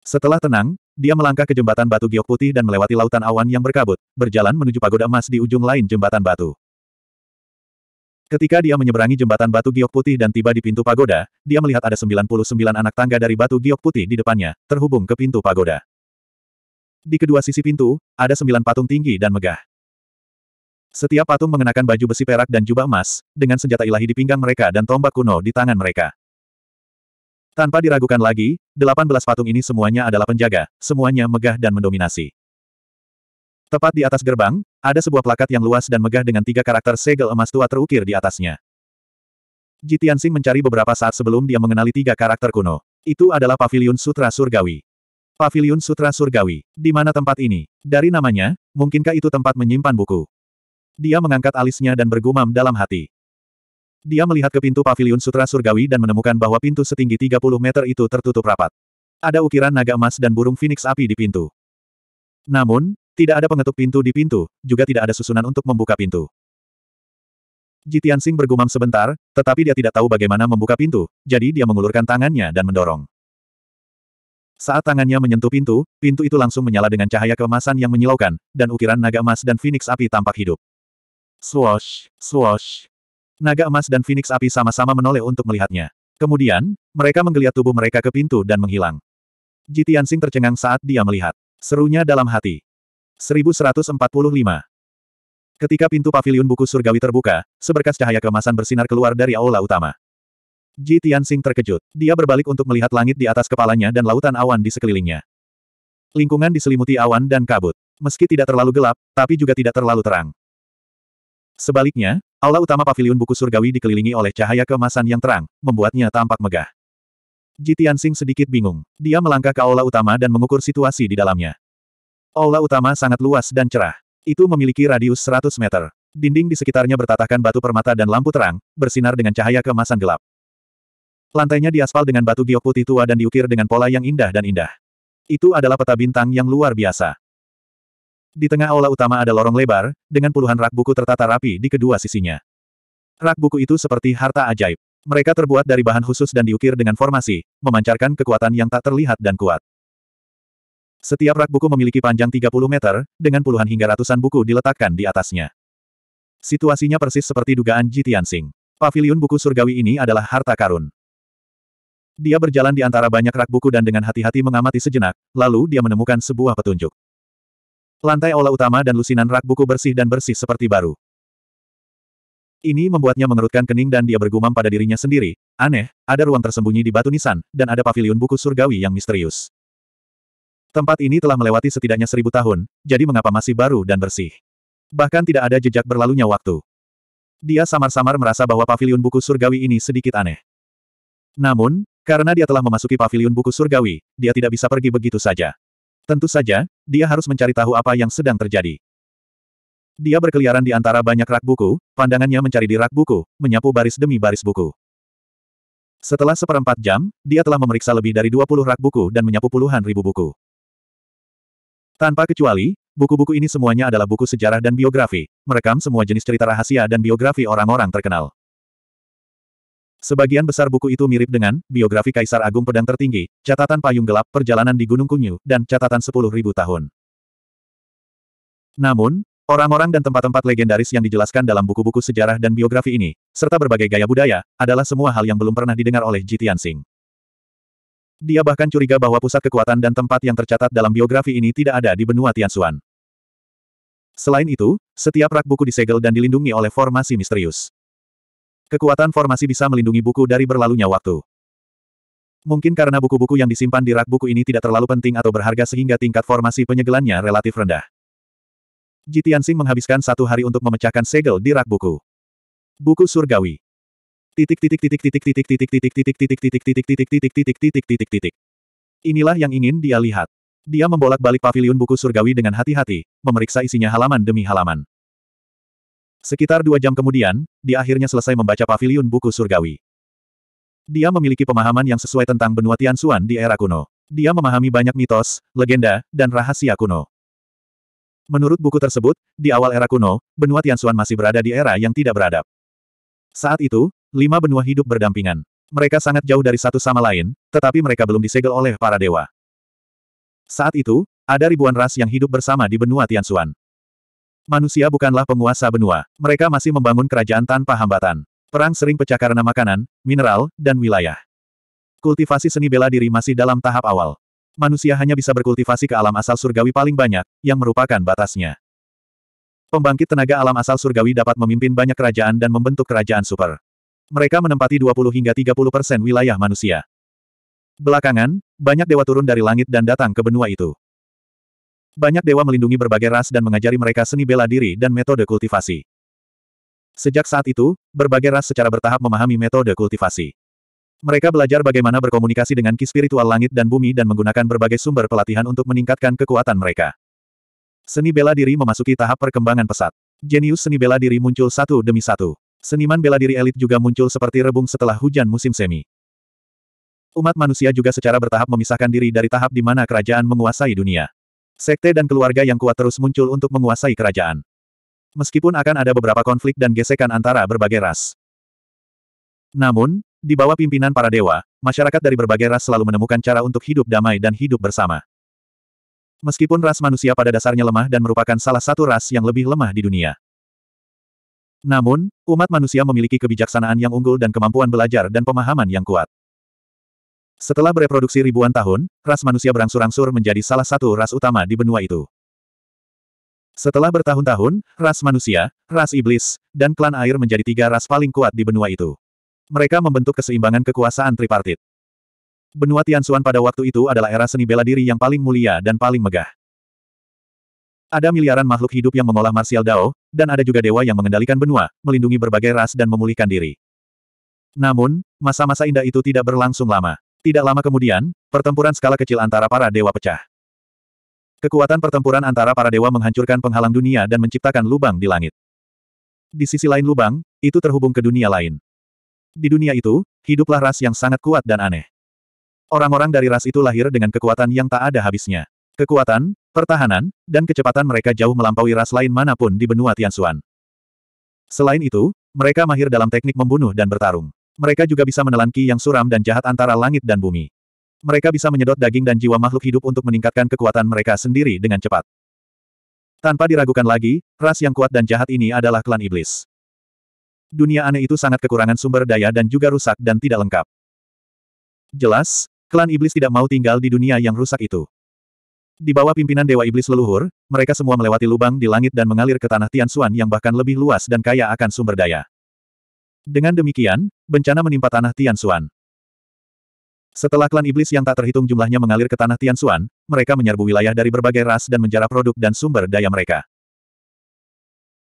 Setelah tenang, dia melangkah ke jembatan batu giok putih dan melewati lautan awan yang berkabut, berjalan menuju pagoda emas di ujung lain jembatan batu. Ketika dia menyeberangi jembatan batu giok putih dan tiba di pintu pagoda, dia melihat ada 99 anak tangga dari batu giok putih di depannya, terhubung ke pintu pagoda. Di kedua sisi pintu, ada sembilan patung tinggi dan megah. Setiap patung mengenakan baju besi perak dan jubah emas, dengan senjata ilahi di pinggang mereka dan tombak kuno di tangan mereka. Tanpa diragukan lagi, 18 patung ini semuanya adalah penjaga, semuanya megah dan mendominasi. Tepat di atas gerbang, ada sebuah plakat yang luas dan megah dengan tiga karakter segel emas tua terukir di atasnya. Jitian Sing mencari beberapa saat sebelum dia mengenali tiga karakter kuno. Itu adalah Paviliun Sutra Surgawi. Paviliun Sutra Surgawi. Di mana tempat ini? Dari namanya, mungkinkah itu tempat menyimpan buku? Dia mengangkat alisnya dan bergumam dalam hati. Dia melihat ke pintu paviliun sutra surgawi dan menemukan bahwa pintu setinggi 30 meter itu tertutup rapat. Ada ukiran naga emas dan burung phoenix api di pintu. Namun, tidak ada pengetuk pintu di pintu, juga tidak ada susunan untuk membuka pintu. Jitiansing bergumam sebentar, tetapi dia tidak tahu bagaimana membuka pintu, jadi dia mengulurkan tangannya dan mendorong. Saat tangannya menyentuh pintu, pintu itu langsung menyala dengan cahaya keemasan yang menyilaukan, dan ukiran naga emas dan phoenix api tampak hidup. Swash, swash. Naga emas dan Phoenix api sama-sama menoleh untuk melihatnya. Kemudian, mereka menggeliat tubuh mereka ke pintu dan menghilang. Jitiansing tercengang saat dia melihat. Serunya dalam hati. 1145. Ketika pintu paviliun buku surgawi terbuka, seberkas cahaya kemasan bersinar keluar dari aula utama. Ji Tianxing terkejut. Dia berbalik untuk melihat langit di atas kepalanya dan lautan awan di sekelilingnya. Lingkungan diselimuti awan dan kabut. Meski tidak terlalu gelap, tapi juga tidak terlalu terang. Sebaliknya, aula utama pavilion buku surgawi dikelilingi oleh cahaya kemasan yang terang, membuatnya tampak megah. Jitiansing sedikit bingung. Dia melangkah ke aula utama dan mengukur situasi di dalamnya. Aula utama sangat luas dan cerah. Itu memiliki radius 100 meter. Dinding di sekitarnya bertatahkan batu permata dan lampu terang, bersinar dengan cahaya kemasan gelap. Lantainya diaspal dengan batu giok putih tua dan diukir dengan pola yang indah dan indah. Itu adalah peta bintang yang luar biasa. Di tengah aula utama ada lorong lebar, dengan puluhan rak buku tertata rapi di kedua sisinya. Rak buku itu seperti harta ajaib. Mereka terbuat dari bahan khusus dan diukir dengan formasi, memancarkan kekuatan yang tak terlihat dan kuat. Setiap rak buku memiliki panjang 30 meter, dengan puluhan hingga ratusan buku diletakkan di atasnya. Situasinya persis seperti dugaan Jitian Singh. Paviliun buku surgawi ini adalah harta karun. Dia berjalan di antara banyak rak buku dan dengan hati-hati mengamati sejenak, lalu dia menemukan sebuah petunjuk. Lantai aula utama dan lusinan rak buku bersih dan bersih seperti baru. Ini membuatnya mengerutkan kening dan dia bergumam pada dirinya sendiri. Aneh, ada ruang tersembunyi di batu nisan, dan ada paviliun buku surgawi yang misterius. Tempat ini telah melewati setidaknya seribu tahun, jadi mengapa masih baru dan bersih? Bahkan tidak ada jejak berlalunya waktu. Dia samar-samar merasa bahwa paviliun buku surgawi ini sedikit aneh. Namun, karena dia telah memasuki paviliun buku surgawi, dia tidak bisa pergi begitu saja. Tentu saja, dia harus mencari tahu apa yang sedang terjadi. Dia berkeliaran di antara banyak rak buku, pandangannya mencari di rak buku, menyapu baris demi baris buku. Setelah seperempat jam, dia telah memeriksa lebih dari 20 rak buku dan menyapu puluhan ribu buku. Tanpa kecuali, buku-buku ini semuanya adalah buku sejarah dan biografi, merekam semua jenis cerita rahasia dan biografi orang-orang terkenal. Sebagian besar buku itu mirip dengan biografi Kaisar Agung Pedang Tertinggi, catatan payung gelap perjalanan di Gunung Kunyu, dan catatan 10.000 tahun. Namun, orang-orang dan tempat-tempat legendaris yang dijelaskan dalam buku-buku sejarah dan biografi ini, serta berbagai gaya budaya, adalah semua hal yang belum pernah didengar oleh Jitian Singh. Dia bahkan curiga bahwa pusat kekuatan dan tempat yang tercatat dalam biografi ini tidak ada di benua Tianxuan. Selain itu, setiap rak buku disegel dan dilindungi oleh formasi misterius. Kekuatan formasi bisa melindungi buku dari berlalunya waktu. Mungkin karena buku-buku yang disimpan di rak buku ini tidak terlalu penting atau berharga sehingga tingkat formasi penyegelannya relatif rendah. Jitiansing menghabiskan satu hari untuk memecahkan segel di rak buku. Buku surgawi. Titik titik titik titik titik titik titik titik titik titik titik titik titik titik titik titik titik. Inilah yang ingin dia lihat. Dia membolak-balik paviliun buku surgawi dengan hati-hati, memeriksa isinya halaman demi halaman. Sekitar dua jam kemudian, dia akhirnya selesai membaca pavilion buku surgawi. Dia memiliki pemahaman yang sesuai tentang benua Tianxuan di era kuno. Dia memahami banyak mitos, legenda, dan rahasia kuno. Menurut buku tersebut, di awal era kuno, benua Tianxuan masih berada di era yang tidak beradab. Saat itu, lima benua hidup berdampingan. Mereka sangat jauh dari satu sama lain, tetapi mereka belum disegel oleh para dewa. Saat itu, ada ribuan ras yang hidup bersama di benua Tianxuan. Manusia bukanlah penguasa benua. Mereka masih membangun kerajaan tanpa hambatan. Perang sering pecah karena makanan, mineral, dan wilayah. Kultivasi seni bela diri masih dalam tahap awal. Manusia hanya bisa berkultivasi ke alam asal surgawi paling banyak, yang merupakan batasnya. Pembangkit tenaga alam asal surgawi dapat memimpin banyak kerajaan dan membentuk kerajaan super. Mereka menempati 20 hingga 30 persen wilayah manusia. Belakangan, banyak dewa turun dari langit dan datang ke benua itu. Banyak dewa melindungi berbagai ras dan mengajari mereka seni bela diri dan metode kultivasi. Sejak saat itu, berbagai ras secara bertahap memahami metode kultivasi. Mereka belajar bagaimana berkomunikasi dengan ki spiritual langit dan bumi dan menggunakan berbagai sumber pelatihan untuk meningkatkan kekuatan mereka. Seni bela diri memasuki tahap perkembangan pesat. Jenius seni bela diri muncul satu demi satu. Seniman bela diri elit juga muncul seperti rebung setelah hujan musim semi. Umat manusia juga secara bertahap memisahkan diri dari tahap di mana kerajaan menguasai dunia. Sekte dan keluarga yang kuat terus muncul untuk menguasai kerajaan. Meskipun akan ada beberapa konflik dan gesekan antara berbagai ras. Namun, di bawah pimpinan para dewa, masyarakat dari berbagai ras selalu menemukan cara untuk hidup damai dan hidup bersama. Meskipun ras manusia pada dasarnya lemah dan merupakan salah satu ras yang lebih lemah di dunia. Namun, umat manusia memiliki kebijaksanaan yang unggul dan kemampuan belajar dan pemahaman yang kuat. Setelah bereproduksi ribuan tahun, ras manusia berangsur-angsur menjadi salah satu ras utama di benua itu. Setelah bertahun-tahun, ras manusia, ras iblis, dan klan air menjadi tiga ras paling kuat di benua itu. Mereka membentuk keseimbangan kekuasaan tripartit. Benua Tianxuan pada waktu itu adalah era seni bela diri yang paling mulia dan paling megah. Ada miliaran makhluk hidup yang mengolah martial dao, dan ada juga dewa yang mengendalikan benua, melindungi berbagai ras dan memulihkan diri. Namun, masa-masa indah itu tidak berlangsung lama. Tidak lama kemudian, pertempuran skala kecil antara para dewa pecah. Kekuatan pertempuran antara para dewa menghancurkan penghalang dunia dan menciptakan lubang di langit. Di sisi lain lubang, itu terhubung ke dunia lain. Di dunia itu, hiduplah ras yang sangat kuat dan aneh. Orang-orang dari ras itu lahir dengan kekuatan yang tak ada habisnya. Kekuatan, pertahanan, dan kecepatan mereka jauh melampaui ras lain manapun di benua Tianxuan. Selain itu, mereka mahir dalam teknik membunuh dan bertarung. Mereka juga bisa menelan ki yang suram dan jahat antara langit dan bumi. Mereka bisa menyedot daging dan jiwa makhluk hidup untuk meningkatkan kekuatan mereka sendiri dengan cepat. Tanpa diragukan lagi, ras yang kuat dan jahat ini adalah klan iblis. Dunia aneh itu sangat kekurangan sumber daya dan juga rusak dan tidak lengkap. Jelas, klan iblis tidak mau tinggal di dunia yang rusak itu. Di bawah pimpinan Dewa Iblis leluhur, mereka semua melewati lubang di langit dan mengalir ke tanah Tianxuan yang bahkan lebih luas dan kaya akan sumber daya. Dengan demikian, bencana menimpa tanah Tianxuan. Setelah klan iblis yang tak terhitung jumlahnya mengalir ke tanah Tianxuan, mereka menyerbu wilayah dari berbagai ras dan menjara produk dan sumber daya mereka.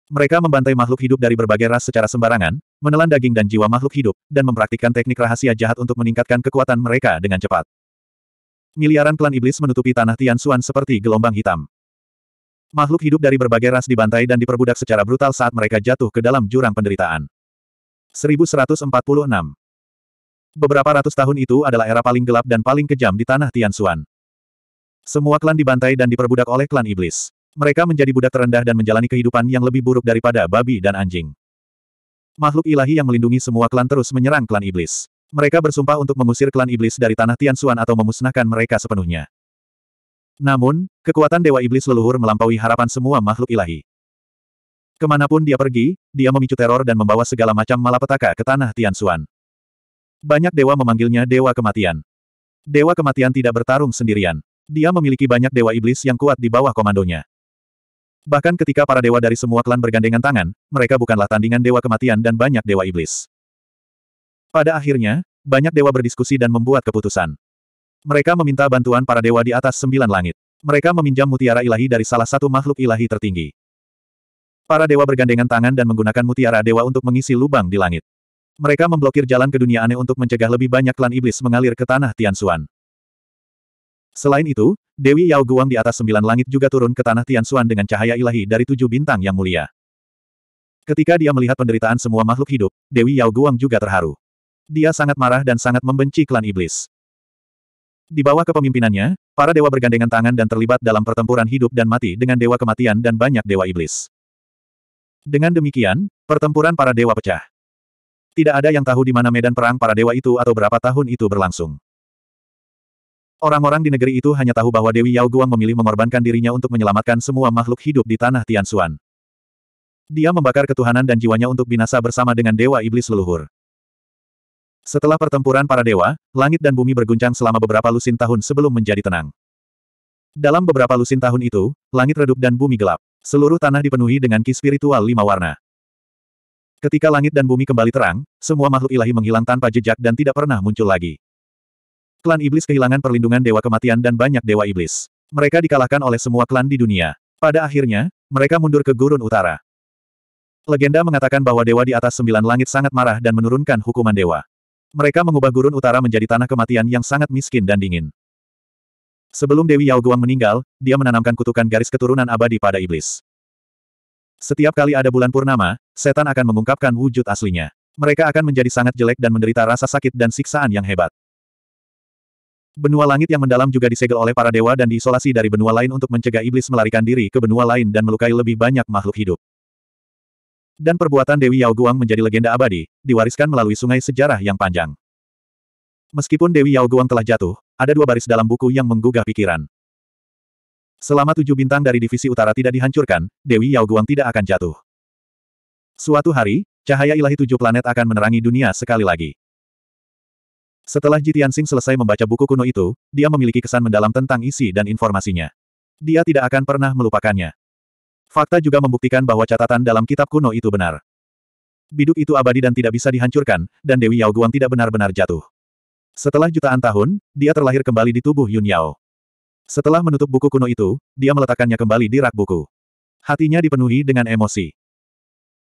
Mereka membantai makhluk hidup dari berbagai ras secara sembarangan, menelan daging dan jiwa makhluk hidup, dan mempraktikkan teknik rahasia jahat untuk meningkatkan kekuatan mereka dengan cepat. Miliaran klan iblis menutupi tanah Tianxuan seperti gelombang hitam. Makhluk hidup dari berbagai ras dibantai dan diperbudak secara brutal saat mereka jatuh ke dalam jurang penderitaan. 1146. Beberapa ratus tahun itu adalah era paling gelap dan paling kejam di tanah Tianxuan. Semua klan dibantai dan diperbudak oleh klan iblis. Mereka menjadi budak terendah dan menjalani kehidupan yang lebih buruk daripada babi dan anjing. Makhluk ilahi yang melindungi semua klan terus menyerang klan iblis. Mereka bersumpah untuk mengusir klan iblis dari tanah Tianxuan atau memusnahkan mereka sepenuhnya. Namun, kekuatan Dewa Iblis leluhur melampaui harapan semua makhluk ilahi. Kemanapun dia pergi, dia memicu teror dan membawa segala macam malapetaka ke tanah Tianxuan. Banyak dewa memanggilnya Dewa Kematian. Dewa Kematian tidak bertarung sendirian. Dia memiliki banyak dewa iblis yang kuat di bawah komandonya. Bahkan ketika para dewa dari semua klan bergandengan tangan, mereka bukanlah tandingan dewa kematian dan banyak dewa iblis. Pada akhirnya, banyak dewa berdiskusi dan membuat keputusan. Mereka meminta bantuan para dewa di atas sembilan langit. Mereka meminjam mutiara ilahi dari salah satu makhluk ilahi tertinggi. Para dewa bergandengan tangan dan menggunakan mutiara dewa untuk mengisi lubang di langit. Mereka memblokir jalan ke dunia aneh untuk mencegah lebih banyak klan iblis mengalir ke tanah Tianxuan. Selain itu, Dewi Yao Guang di atas sembilan langit juga turun ke tanah Tianxuan dengan cahaya ilahi dari tujuh bintang yang mulia. Ketika dia melihat penderitaan semua makhluk hidup, Dewi Yao Guang juga terharu. Dia sangat marah dan sangat membenci klan iblis. Di bawah kepemimpinannya, para dewa bergandengan tangan dan terlibat dalam pertempuran hidup dan mati dengan dewa kematian dan banyak dewa iblis. Dengan demikian, pertempuran para dewa pecah. Tidak ada yang tahu di mana medan perang para dewa itu atau berapa tahun itu berlangsung. Orang-orang di negeri itu hanya tahu bahwa Dewi Yao Guang memilih mengorbankan dirinya untuk menyelamatkan semua makhluk hidup di tanah Tianxuan. Dia membakar ketuhanan dan jiwanya untuk binasa bersama dengan Dewa Iblis Leluhur. Setelah pertempuran para dewa, langit dan bumi berguncang selama beberapa lusin tahun sebelum menjadi tenang. Dalam beberapa lusin tahun itu, langit redup dan bumi gelap. Seluruh tanah dipenuhi dengan ki spiritual lima warna. Ketika langit dan bumi kembali terang, semua makhluk ilahi menghilang tanpa jejak dan tidak pernah muncul lagi. Klan iblis kehilangan perlindungan dewa kematian dan banyak dewa iblis. Mereka dikalahkan oleh semua klan di dunia. Pada akhirnya, mereka mundur ke gurun utara. Legenda mengatakan bahwa dewa di atas sembilan langit sangat marah dan menurunkan hukuman dewa. Mereka mengubah gurun utara menjadi tanah kematian yang sangat miskin dan dingin. Sebelum Dewi Yao Guang meninggal, dia menanamkan kutukan garis keturunan abadi pada iblis. Setiap kali ada bulan purnama, setan akan mengungkapkan wujud aslinya. Mereka akan menjadi sangat jelek dan menderita rasa sakit dan siksaan yang hebat. Benua langit yang mendalam juga disegel oleh para dewa dan diisolasi dari benua lain untuk mencegah iblis melarikan diri ke benua lain dan melukai lebih banyak makhluk hidup. Dan perbuatan Dewi Yao Guang menjadi legenda abadi, diwariskan melalui sungai sejarah yang panjang. Meskipun Dewi Yao Guang telah jatuh, ada dua baris dalam buku yang menggugah pikiran. Selama tujuh bintang dari divisi utara tidak dihancurkan, Dewi Yao Guang tidak akan jatuh. Suatu hari, cahaya ilahi tujuh planet akan menerangi dunia sekali lagi. Setelah Jitian Sing selesai membaca buku kuno itu, dia memiliki kesan mendalam tentang isi dan informasinya. Dia tidak akan pernah melupakannya. Fakta juga membuktikan bahwa catatan dalam kitab kuno itu benar. Biduk itu abadi dan tidak bisa dihancurkan, dan Dewi Yao Guang tidak benar-benar jatuh. Setelah jutaan tahun, dia terlahir kembali di tubuh Yun Yao. Setelah menutup buku kuno itu, dia meletakkannya kembali di rak buku. Hatinya dipenuhi dengan emosi.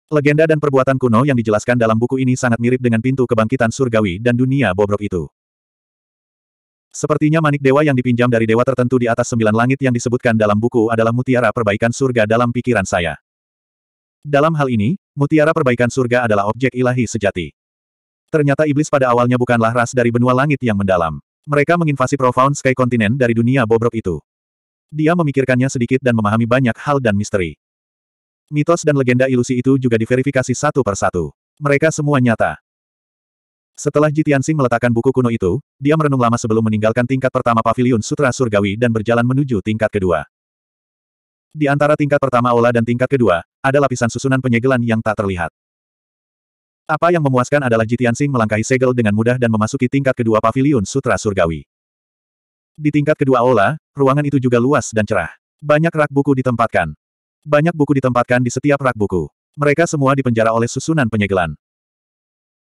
Legenda dan perbuatan kuno yang dijelaskan dalam buku ini sangat mirip dengan pintu kebangkitan surgawi dan dunia bobrok itu. Sepertinya manik dewa yang dipinjam dari dewa tertentu di atas sembilan langit yang disebutkan dalam buku adalah mutiara perbaikan surga dalam pikiran saya. Dalam hal ini, mutiara perbaikan surga adalah objek ilahi sejati. Ternyata iblis pada awalnya bukanlah ras dari benua langit yang mendalam. Mereka menginvasi Profound Sky Continent dari dunia bobrok itu. Dia memikirkannya sedikit dan memahami banyak hal dan misteri. Mitos dan legenda ilusi itu juga diverifikasi satu per satu. Mereka semua nyata. Setelah Jitiansing meletakkan buku kuno itu, dia merenung lama sebelum meninggalkan tingkat pertama paviliun Sutra Surgawi dan berjalan menuju tingkat kedua. Di antara tingkat pertama aula dan tingkat kedua, ada lapisan susunan penyegelan yang tak terlihat. Apa yang memuaskan adalah Jitian Sing melangkahi segel dengan mudah dan memasuki tingkat kedua paviliun Sutra Surgawi. Di tingkat kedua aula, ruangan itu juga luas dan cerah. Banyak rak buku ditempatkan. Banyak buku ditempatkan di setiap rak buku. Mereka semua dipenjara oleh susunan penyegelan.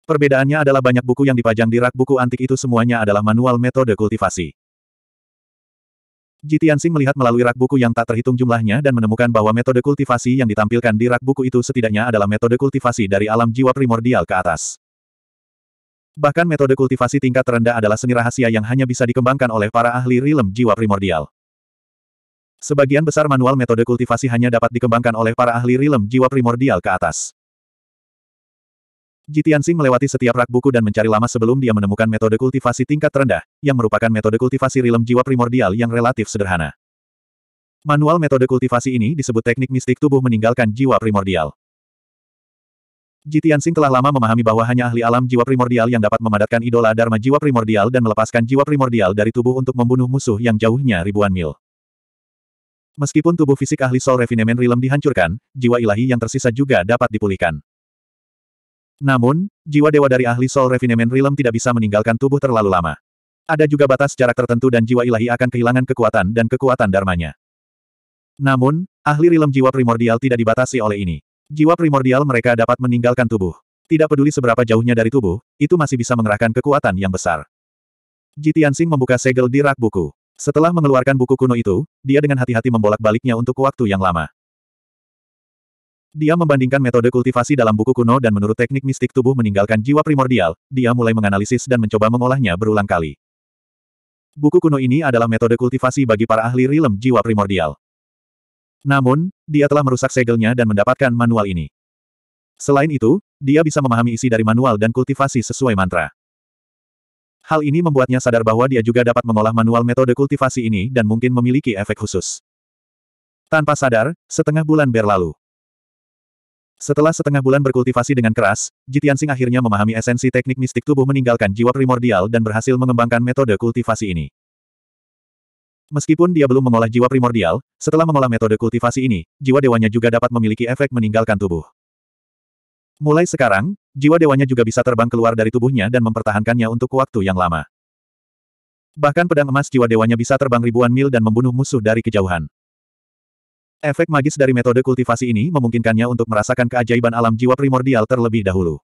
Perbedaannya adalah banyak buku yang dipajang di rak buku antik itu semuanya adalah manual metode kultivasi. Jitiansing melihat melalui rak buku yang tak terhitung jumlahnya dan menemukan bahwa metode kultivasi yang ditampilkan di rak buku itu setidaknya adalah metode kultivasi dari alam jiwa primordial ke atas. Bahkan metode kultivasi tingkat terendah adalah seni rahasia yang hanya bisa dikembangkan oleh para ahli rilem jiwa primordial. Sebagian besar manual metode kultivasi hanya dapat dikembangkan oleh para ahli rilem jiwa primordial ke atas. Jitiansing melewati setiap rak buku dan mencari lama sebelum dia menemukan metode kultivasi tingkat rendah, yang merupakan metode kultivasi rilem jiwa primordial yang relatif sederhana. Manual metode kultivasi ini disebut teknik mistik tubuh meninggalkan jiwa primordial. Jitiansing telah lama memahami bahwa hanya ahli alam jiwa primordial yang dapat memadatkan idola dharma jiwa primordial dan melepaskan jiwa primordial dari tubuh untuk membunuh musuh yang jauhnya ribuan mil. Meskipun tubuh fisik ahli Soul Refinement rilem dihancurkan, jiwa ilahi yang tersisa juga dapat dipulihkan. Namun, jiwa dewa dari ahli Soul Refinement Realm tidak bisa meninggalkan tubuh terlalu lama. Ada juga batas jarak tertentu dan jiwa ilahi akan kehilangan kekuatan dan kekuatan dharmanya. Namun, ahli realm jiwa primordial tidak dibatasi oleh ini. Jiwa primordial mereka dapat meninggalkan tubuh. Tidak peduli seberapa jauhnya dari tubuh, itu masih bisa mengerahkan kekuatan yang besar. Jitiansing membuka segel di rak buku. Setelah mengeluarkan buku kuno itu, dia dengan hati-hati membolak-baliknya untuk waktu yang lama. Dia membandingkan metode kultivasi dalam buku kuno dan menurut teknik mistik tubuh meninggalkan jiwa primordial, dia mulai menganalisis dan mencoba mengolahnya berulang kali. Buku kuno ini adalah metode kultivasi bagi para ahli rilem jiwa primordial. Namun, dia telah merusak segelnya dan mendapatkan manual ini. Selain itu, dia bisa memahami isi dari manual dan kultivasi sesuai mantra. Hal ini membuatnya sadar bahwa dia juga dapat mengolah manual metode kultivasi ini dan mungkin memiliki efek khusus. Tanpa sadar, setengah bulan berlalu. Setelah setengah bulan berkultivasi dengan keras, Jitiansing akhirnya memahami esensi teknik mistik tubuh meninggalkan jiwa primordial dan berhasil mengembangkan metode kultivasi ini. Meskipun dia belum mengolah jiwa primordial, setelah mengolah metode kultivasi ini, jiwa dewanya juga dapat memiliki efek meninggalkan tubuh. Mulai sekarang, jiwa dewanya juga bisa terbang keluar dari tubuhnya dan mempertahankannya untuk waktu yang lama. Bahkan pedang emas jiwa dewanya bisa terbang ribuan mil dan membunuh musuh dari kejauhan. Efek magis dari metode kultivasi ini memungkinkannya untuk merasakan keajaiban alam jiwa primordial terlebih dahulu.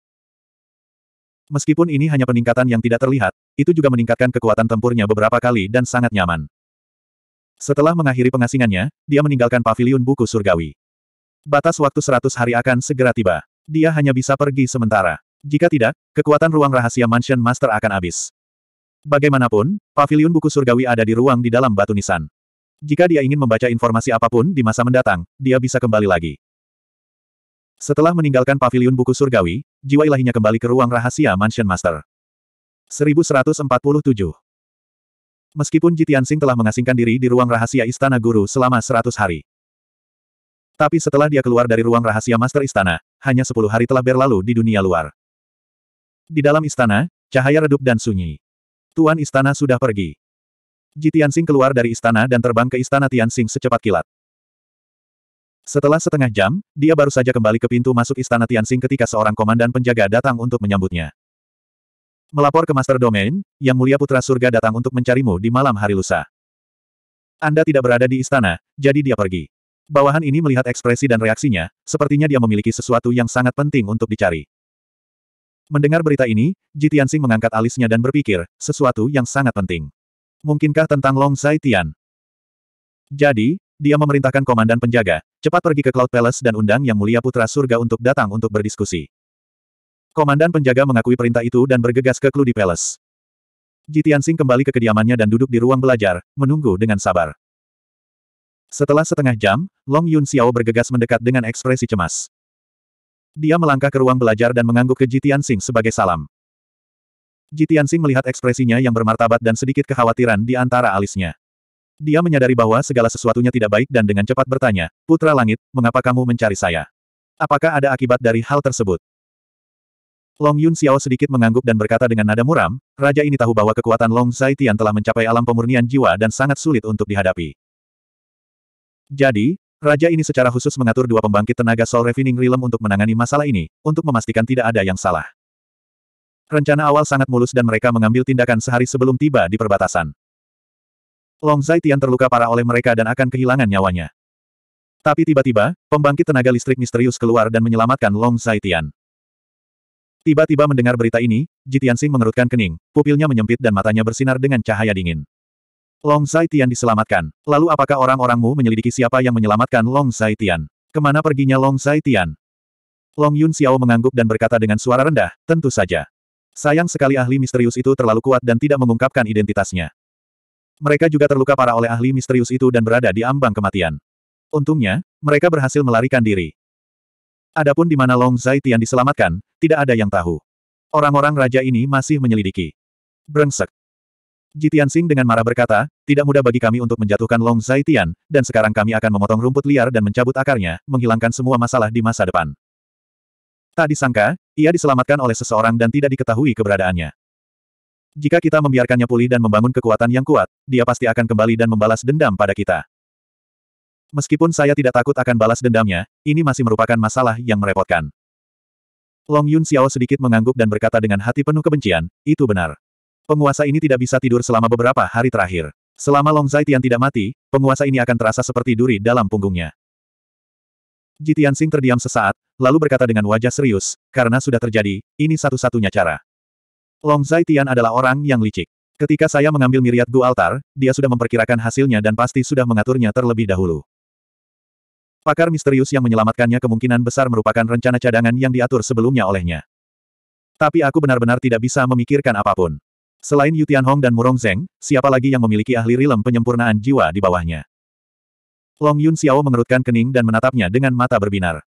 Meskipun ini hanya peningkatan yang tidak terlihat, itu juga meningkatkan kekuatan tempurnya beberapa kali dan sangat nyaman. Setelah mengakhiri pengasingannya, dia meninggalkan paviliun buku surgawi. Batas waktu 100 hari akan segera tiba. Dia hanya bisa pergi sementara. Jika tidak, kekuatan ruang rahasia Mansion Master akan habis. Bagaimanapun, paviliun buku surgawi ada di ruang di dalam batu nisan. Jika dia ingin membaca informasi apapun di masa mendatang, dia bisa kembali lagi. Setelah meninggalkan pavilion buku surgawi, jiwa ilahinya kembali ke ruang rahasia Mansion Master. 1147 Meskipun Sing telah mengasingkan diri di ruang rahasia Istana Guru selama 100 hari. Tapi setelah dia keluar dari ruang rahasia Master Istana, hanya 10 hari telah berlalu di dunia luar. Di dalam istana, cahaya redup dan sunyi. Tuan istana sudah pergi. Ji Tianxing keluar dari istana dan terbang ke istana Tianxing secepat kilat. Setelah setengah jam, dia baru saja kembali ke pintu masuk istana Tianxing ketika seorang komandan penjaga datang untuk menyambutnya. Melapor ke Master Domain, Yang Mulia Putra Surga datang untuk mencarimu di malam hari lusa. Anda tidak berada di istana, jadi dia pergi. Bawahan ini melihat ekspresi dan reaksinya, sepertinya dia memiliki sesuatu yang sangat penting untuk dicari. Mendengar berita ini, Ji Tianxing mengangkat alisnya dan berpikir, sesuatu yang sangat penting mungkinkah tentang Long Zai Tian? Jadi, dia memerintahkan komandan penjaga, cepat pergi ke Cloud Palace dan undang Yang Mulia Putra Surga untuk datang untuk berdiskusi. Komandan penjaga mengakui perintah itu dan bergegas ke Cludi Palace. Singh kembali ke kediamannya dan duduk di ruang belajar, menunggu dengan sabar. Setelah setengah jam, Long Yun Xiao bergegas mendekat dengan ekspresi cemas. Dia melangkah ke ruang belajar dan mengangguk ke Jitian Singh sebagai salam. Jitiansing melihat ekspresinya yang bermartabat dan sedikit kekhawatiran di antara alisnya. Dia menyadari bahwa segala sesuatunya tidak baik dan dengan cepat bertanya, Putra Langit, mengapa kamu mencari saya? Apakah ada akibat dari hal tersebut? Long Yun Xiao sedikit mengangguk dan berkata dengan nada muram, Raja ini tahu bahwa kekuatan Long Zai Tian telah mencapai alam pemurnian jiwa dan sangat sulit untuk dihadapi. Jadi, Raja ini secara khusus mengatur dua pembangkit tenaga Soul Refining Realm untuk menangani masalah ini, untuk memastikan tidak ada yang salah. Rencana awal sangat mulus dan mereka mengambil tindakan sehari sebelum tiba di perbatasan. Long Zaitian terluka parah oleh mereka dan akan kehilangan nyawanya. Tapi tiba-tiba, pembangkit tenaga listrik misterius keluar dan menyelamatkan Long Zaitian. Tiba-tiba mendengar berita ini, Jitian Sing mengerutkan kening, pupilnya menyempit dan matanya bersinar dengan cahaya dingin. Long Zaitian diselamatkan. Lalu apakah orang-orangmu menyelidiki siapa yang menyelamatkan Long Zaitian? Kemana perginya Long Zaitian? Long Yun Xiao mengangguk dan berkata dengan suara rendah, tentu saja. Sayang sekali ahli misterius itu terlalu kuat dan tidak mengungkapkan identitasnya. Mereka juga terluka parah oleh ahli misterius itu dan berada di ambang kematian. Untungnya, mereka berhasil melarikan diri. Adapun di mana Long Zai Tian diselamatkan, tidak ada yang tahu. Orang-orang raja ini masih menyelidiki. Brengsek. Jitian Sing dengan marah berkata, tidak mudah bagi kami untuk menjatuhkan Long Zai Tian, dan sekarang kami akan memotong rumput liar dan mencabut akarnya, menghilangkan semua masalah di masa depan. Tak disangka, ia diselamatkan oleh seseorang dan tidak diketahui keberadaannya. Jika kita membiarkannya pulih dan membangun kekuatan yang kuat, dia pasti akan kembali dan membalas dendam pada kita. Meskipun saya tidak takut akan balas dendamnya, ini masih merupakan masalah yang merepotkan. Long Yun Xiao sedikit mengangguk dan berkata dengan hati penuh kebencian, itu benar. Penguasa ini tidak bisa tidur selama beberapa hari terakhir. Selama Long Zai Tian tidak mati, penguasa ini akan terasa seperti duri dalam punggungnya. Jitian Sing terdiam sesaat, lalu berkata dengan wajah serius, karena sudah terjadi, ini satu-satunya cara. Long Zai Tian adalah orang yang licik. Ketika saya mengambil miriat Gu Altar, dia sudah memperkirakan hasilnya dan pasti sudah mengaturnya terlebih dahulu. Pakar misterius yang menyelamatkannya kemungkinan besar merupakan rencana cadangan yang diatur sebelumnya olehnya. Tapi aku benar-benar tidak bisa memikirkan apapun. Selain Yu Tianhong dan Murong Zeng, siapa lagi yang memiliki ahli rilem penyempurnaan jiwa di bawahnya? Long Yun Xiao mengerutkan kening dan menatapnya dengan mata berbinar.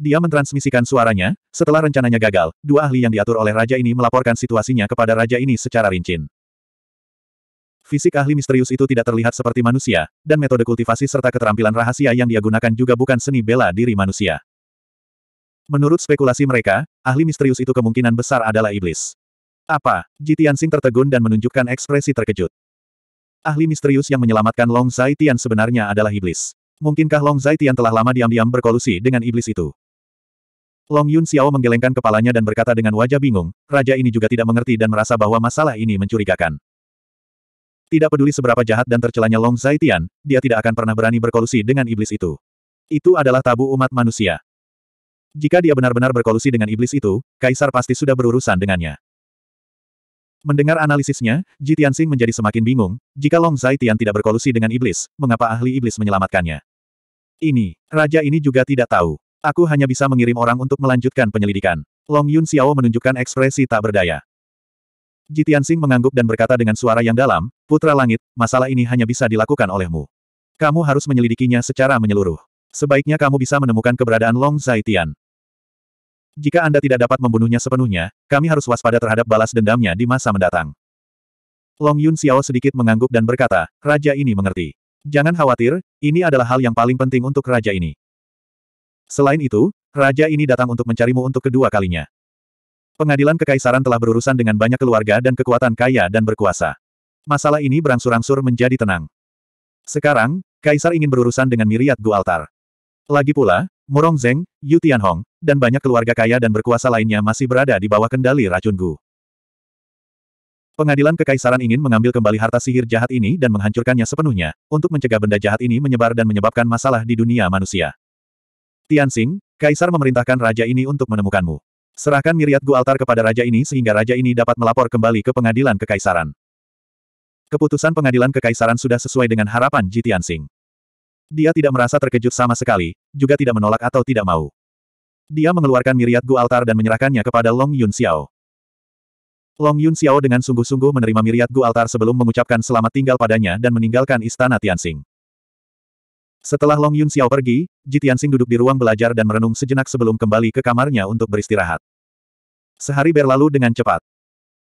Dia mentransmisikan suaranya, setelah rencananya gagal, dua ahli yang diatur oleh raja ini melaporkan situasinya kepada raja ini secara rinci. Fisik ahli misterius itu tidak terlihat seperti manusia, dan metode kultivasi serta keterampilan rahasia yang dia gunakan juga bukan seni bela diri manusia. Menurut spekulasi mereka, ahli misterius itu kemungkinan besar adalah iblis. Apa? Jitiansing tertegun dan menunjukkan ekspresi terkejut. Ahli misterius yang menyelamatkan Long Zaitian sebenarnya adalah iblis. Mungkinkah Long Zaitian telah lama diam-diam berkolusi dengan iblis itu? Long Yun Xiao menggelengkan kepalanya dan berkata dengan wajah bingung, raja ini juga tidak mengerti dan merasa bahwa masalah ini mencurigakan. Tidak peduli seberapa jahat dan tercelanya Long Zaitian, dia tidak akan pernah berani berkolusi dengan iblis itu. Itu adalah tabu umat manusia. Jika dia benar-benar berkolusi dengan iblis itu, kaisar pasti sudah berurusan dengannya. Mendengar analisisnya, Ji Tianxing menjadi semakin bingung, jika Long Zaitian tidak berkolusi dengan iblis, mengapa ahli iblis menyelamatkannya? Ini, raja ini juga tidak tahu. Aku hanya bisa mengirim orang untuk melanjutkan penyelidikan. Long Yun Xiao menunjukkan ekspresi tak berdaya. Ji Tianxing mengangguk dan berkata dengan suara yang dalam, Putra Langit, masalah ini hanya bisa dilakukan olehmu. Kamu harus menyelidikinya secara menyeluruh. Sebaiknya kamu bisa menemukan keberadaan Long Zaitian. Jika Anda tidak dapat membunuhnya sepenuhnya, kami harus waspada terhadap balas dendamnya di masa mendatang. Long Yun Xiao sedikit mengangguk dan berkata, Raja ini mengerti. Jangan khawatir, ini adalah hal yang paling penting untuk raja ini. Selain itu, raja ini datang untuk mencarimu untuk kedua kalinya. Pengadilan kekaisaran telah berurusan dengan banyak keluarga dan kekuatan kaya dan berkuasa. Masalah ini berangsur-angsur menjadi tenang. Sekarang, kaisar ingin berurusan dengan Miriat Gualtar. Lagi pula, Murong Zeng, Yu Tianhong, dan banyak keluarga kaya dan berkuasa lainnya masih berada di bawah kendali racun Gu. Pengadilan Kekaisaran ingin mengambil kembali harta sihir jahat ini dan menghancurkannya sepenuhnya, untuk mencegah benda jahat ini menyebar dan menyebabkan masalah di dunia manusia. Tianxing, Kaisar memerintahkan raja ini untuk menemukanmu. Serahkan miriat Gu Altar kepada raja ini sehingga raja ini dapat melapor kembali ke Pengadilan Kekaisaran. Keputusan Pengadilan Kekaisaran sudah sesuai dengan harapan Ji Tianxing. Dia tidak merasa terkejut sama sekali, juga tidak menolak atau tidak mau. Dia mengeluarkan miriat Gu Altar dan menyerahkannya kepada Long Yun Xiao. Long Yun Xiao dengan sungguh-sungguh menerima miriat Gu Altar sebelum mengucapkan selamat tinggal padanya dan meninggalkan istana Tianxing. Setelah Long Yun Xiao pergi, Ji Tianxing duduk di ruang belajar dan merenung sejenak sebelum kembali ke kamarnya untuk beristirahat. Sehari berlalu dengan cepat.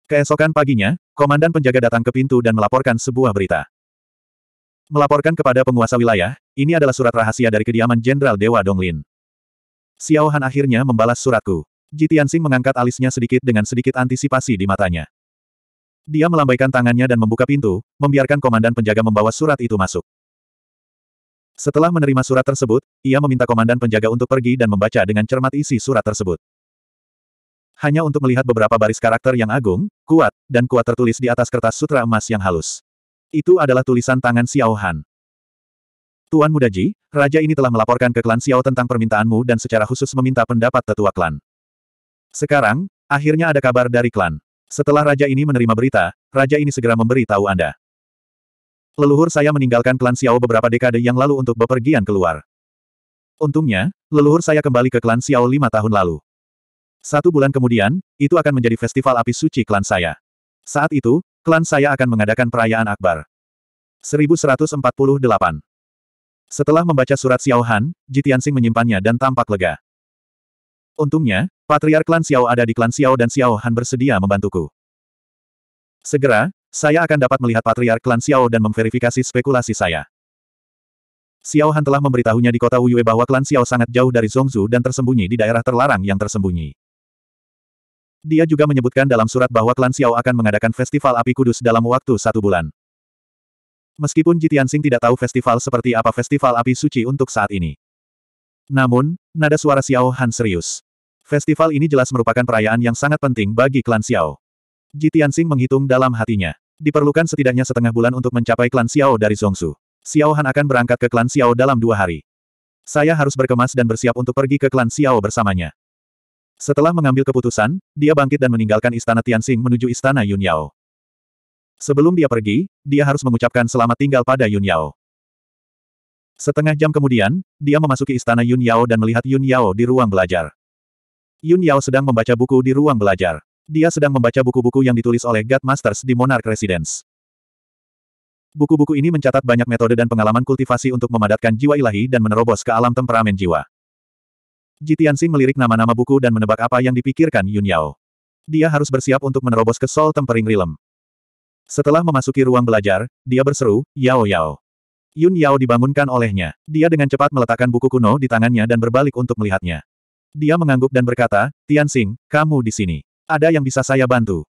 Keesokan paginya, komandan penjaga datang ke pintu dan melaporkan sebuah berita. Melaporkan kepada penguasa wilayah, ini adalah surat rahasia dari kediaman Jenderal Dewa Donglin. Xiao Han akhirnya membalas suratku. Ji Tianxing mengangkat alisnya sedikit dengan sedikit antisipasi di matanya. Dia melambaikan tangannya dan membuka pintu, membiarkan komandan penjaga membawa surat itu masuk. Setelah menerima surat tersebut, ia meminta komandan penjaga untuk pergi dan membaca dengan cermat isi surat tersebut. Hanya untuk melihat beberapa baris karakter yang agung, kuat, dan kuat tertulis di atas kertas sutra emas yang halus. Itu adalah tulisan tangan Xiao Han. Tuan Muda Ji, raja ini telah melaporkan ke klan Xiao tentang permintaanmu dan secara khusus meminta pendapat tetua klan. Sekarang, akhirnya ada kabar dari klan. Setelah raja ini menerima berita, raja ini segera memberi tahu Anda. Leluhur saya meninggalkan klan Xiao beberapa dekade yang lalu untuk bepergian keluar. Untungnya, leluhur saya kembali ke klan Xiao lima tahun lalu. Satu bulan kemudian, itu akan menjadi festival api suci klan saya. Saat itu, Klan saya akan mengadakan perayaan akbar. 1148 Setelah membaca surat Xiao Han, Jitiansing menyimpannya dan tampak lega. Untungnya, patriark klan Xiao ada di klan Xiao dan Xiao Han bersedia membantuku. Segera, saya akan dapat melihat patriark klan Xiao dan memverifikasi spekulasi saya. Xiao Han telah memberitahunya di kota Wuyue bahwa klan Xiao sangat jauh dari Zhongzhu dan tersembunyi di daerah terlarang yang tersembunyi. Dia juga menyebutkan dalam surat bahwa klan Xiao akan mengadakan festival api kudus dalam waktu satu bulan. Meskipun Jitiansing tidak tahu festival seperti apa festival api suci untuk saat ini. Namun, nada suara Xiao Han serius. Festival ini jelas merupakan perayaan yang sangat penting bagi klan Xiao. Jitiansing menghitung dalam hatinya. Diperlukan setidaknya setengah bulan untuk mencapai klan Xiao dari Zongsu. Xiao Han akan berangkat ke klan Xiao dalam dua hari. Saya harus berkemas dan bersiap untuk pergi ke klan Xiao bersamanya. Setelah mengambil keputusan, dia bangkit dan meninggalkan istana Tianxing menuju istana Yunyao. Sebelum dia pergi, dia harus mengucapkan selamat tinggal pada Yunyao. Setengah jam kemudian, dia memasuki istana Yunyao dan melihat Yunyao di ruang belajar. Yunyao sedang membaca buku di ruang belajar. Dia sedang membaca buku-buku yang ditulis oleh God Masters di Monarch Residence. Buku-buku ini mencatat banyak metode dan pengalaman kultivasi untuk memadatkan jiwa ilahi dan menerobos ke alam temperamen jiwa. Ji Tianxing melirik nama-nama buku dan menebak apa yang dipikirkan Yun Yao. Dia harus bersiap untuk menerobos ke Sol Tempering Rilem. Setelah memasuki ruang belajar, dia berseru, Yao Yao. Yun Yao dibangunkan olehnya. Dia dengan cepat meletakkan buku kuno di tangannya dan berbalik untuk melihatnya. Dia mengangguk dan berkata, Tianxing, kamu di sini. Ada yang bisa saya bantu?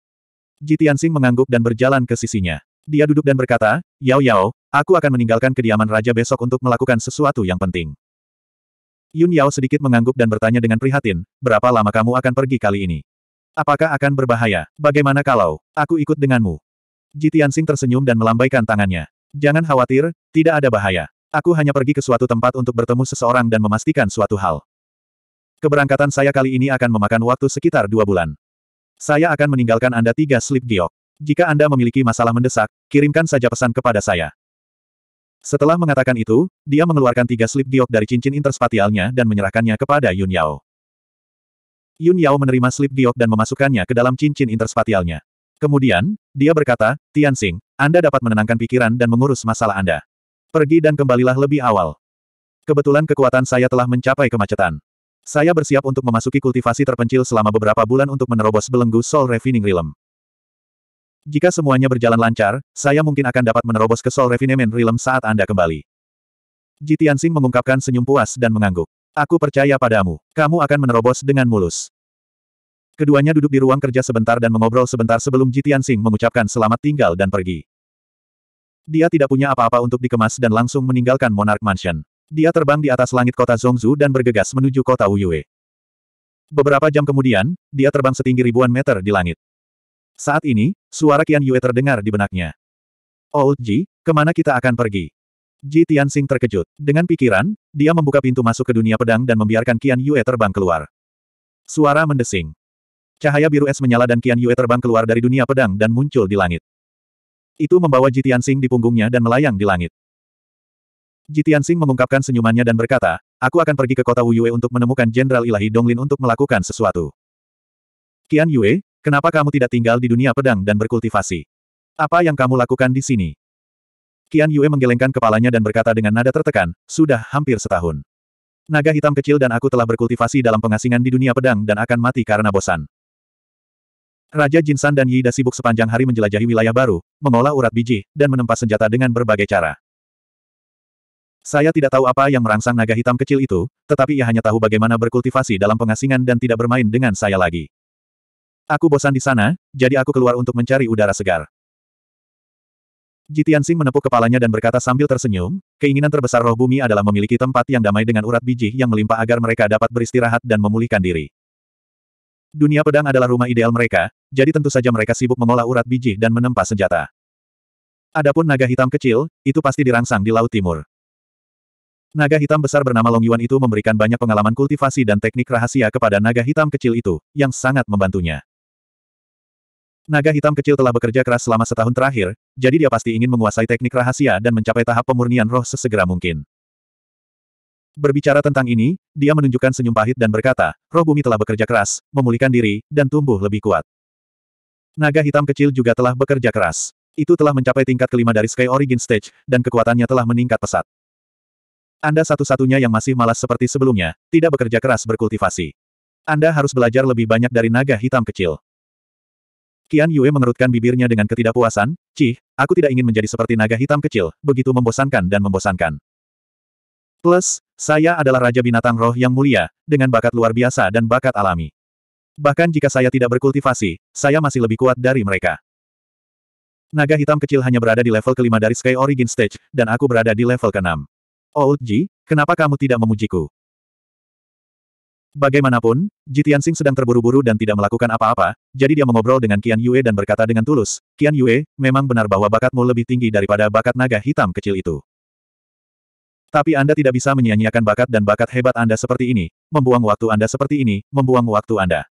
Ji Tianxing mengangguk dan berjalan ke sisinya. Dia duduk dan berkata, Yao Yao, aku akan meninggalkan kediaman raja besok untuk melakukan sesuatu yang penting. Yun Yao sedikit mengangguk dan bertanya dengan prihatin, berapa lama kamu akan pergi kali ini? Apakah akan berbahaya? Bagaimana kalau aku ikut denganmu? Ji Tianxing tersenyum dan melambaikan tangannya. Jangan khawatir, tidak ada bahaya. Aku hanya pergi ke suatu tempat untuk bertemu seseorang dan memastikan suatu hal. Keberangkatan saya kali ini akan memakan waktu sekitar dua bulan. Saya akan meninggalkan Anda tiga slip giok. Jika Anda memiliki masalah mendesak, kirimkan saja pesan kepada saya. Setelah mengatakan itu, dia mengeluarkan tiga slip giok dari cincin interspatialnya dan menyerahkannya kepada Yun Yao. Yun Yao menerima slip giok dan memasukkannya ke dalam cincin interspatialnya. Kemudian, dia berkata, Tian Xing, Anda dapat menenangkan pikiran dan mengurus masalah Anda. Pergi dan kembalilah lebih awal. Kebetulan kekuatan saya telah mencapai kemacetan. Saya bersiap untuk memasuki kultivasi terpencil selama beberapa bulan untuk menerobos belenggu Soul Refining Realm. Jika semuanya berjalan lancar, saya mungkin akan dapat menerobos ke Sol Refinement Realm saat Anda kembali. Jitiansing mengungkapkan senyum puas dan mengangguk. Aku percaya padamu. Kamu akan menerobos dengan mulus. Keduanya duduk di ruang kerja sebentar dan mengobrol sebentar sebelum Jitiansing mengucapkan selamat tinggal dan pergi. Dia tidak punya apa-apa untuk dikemas dan langsung meninggalkan Monarch Mansion. Dia terbang di atas langit kota Zongzu dan bergegas menuju kota Wuyue. Beberapa jam kemudian, dia terbang setinggi ribuan meter di langit. Saat ini, suara Qian Yue terdengar di benaknya. Old oh, Ji, kemana kita akan pergi? Ji Tianxing terkejut. Dengan pikiran, dia membuka pintu masuk ke dunia pedang dan membiarkan Qian Yue terbang keluar. Suara mendesing. Cahaya biru es menyala dan Qian Yue terbang keluar dari dunia pedang dan muncul di langit. Itu membawa Ji Tianxing di punggungnya dan melayang di langit. Ji Tianxing mengungkapkan senyumannya dan berkata, aku akan pergi ke kota Wuyue untuk menemukan Jenderal Ilahi Donglin untuk melakukan sesuatu. Qian Yue, Kenapa kamu tidak tinggal di dunia pedang dan berkultivasi? Apa yang kamu lakukan di sini? Qian Yue menggelengkan kepalanya dan berkata dengan nada tertekan, sudah hampir setahun. Naga hitam kecil dan aku telah berkultivasi dalam pengasingan di dunia pedang dan akan mati karena bosan. Raja Jinsan dan Yida sibuk sepanjang hari menjelajahi wilayah baru, mengolah urat biji, dan menempa senjata dengan berbagai cara. Saya tidak tahu apa yang merangsang naga hitam kecil itu, tetapi ia hanya tahu bagaimana berkultivasi dalam pengasingan dan tidak bermain dengan saya lagi. Aku bosan di sana, jadi aku keluar untuk mencari udara segar. Jitian Jitiansing menepuk kepalanya dan berkata sambil tersenyum, keinginan terbesar roh bumi adalah memiliki tempat yang damai dengan urat biji yang melimpah agar mereka dapat beristirahat dan memulihkan diri. Dunia pedang adalah rumah ideal mereka, jadi tentu saja mereka sibuk mengolah urat biji dan menempa senjata. Adapun naga hitam kecil, itu pasti dirangsang di Laut Timur. Naga hitam besar bernama Long Yuan itu memberikan banyak pengalaman kultivasi dan teknik rahasia kepada naga hitam kecil itu, yang sangat membantunya. Naga hitam kecil telah bekerja keras selama setahun terakhir, jadi dia pasti ingin menguasai teknik rahasia dan mencapai tahap pemurnian roh sesegera mungkin. Berbicara tentang ini, dia menunjukkan senyum pahit dan berkata, roh bumi telah bekerja keras, memulihkan diri, dan tumbuh lebih kuat. Naga hitam kecil juga telah bekerja keras. Itu telah mencapai tingkat kelima dari Sky Origin Stage, dan kekuatannya telah meningkat pesat. Anda satu-satunya yang masih malas seperti sebelumnya, tidak bekerja keras berkultivasi. Anda harus belajar lebih banyak dari naga hitam kecil. Qian Yue mengerutkan bibirnya dengan ketidakpuasan, Cih, aku tidak ingin menjadi seperti naga hitam kecil, begitu membosankan dan membosankan. Plus, saya adalah Raja Binatang Roh yang mulia, dengan bakat luar biasa dan bakat alami. Bahkan jika saya tidak berkultivasi, saya masih lebih kuat dari mereka. Naga hitam kecil hanya berada di level kelima dari Sky Origin Stage, dan aku berada di level keenam. Old oh, Ji, kenapa kamu tidak memujiku? Bagaimanapun, Ji Tianxing sedang terburu-buru dan tidak melakukan apa-apa, jadi dia mengobrol dengan Qian Yue dan berkata dengan tulus, Qian Yue, memang benar bahwa bakatmu lebih tinggi daripada bakat naga hitam kecil itu. Tapi Anda tidak bisa menyia-nyiakan bakat dan bakat hebat Anda seperti ini, membuang waktu Anda seperti ini, membuang waktu Anda.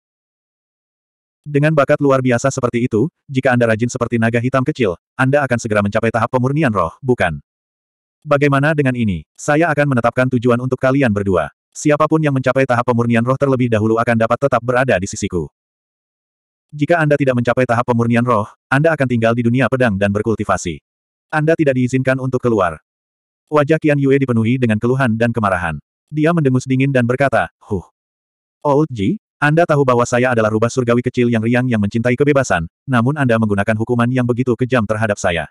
Dengan bakat luar biasa seperti itu, jika Anda rajin seperti naga hitam kecil, Anda akan segera mencapai tahap pemurnian roh, bukan? Bagaimana dengan ini? Saya akan menetapkan tujuan untuk kalian berdua. Siapapun yang mencapai tahap pemurnian roh terlebih dahulu akan dapat tetap berada di sisiku. Jika Anda tidak mencapai tahap pemurnian roh, Anda akan tinggal di dunia pedang dan berkultivasi. Anda tidak diizinkan untuk keluar. Wajah Qian Yue dipenuhi dengan keluhan dan kemarahan. Dia mendengus dingin dan berkata, Huh. Old Ji, Anda tahu bahwa saya adalah rubah surgawi kecil yang riang yang mencintai kebebasan, namun Anda menggunakan hukuman yang begitu kejam terhadap saya.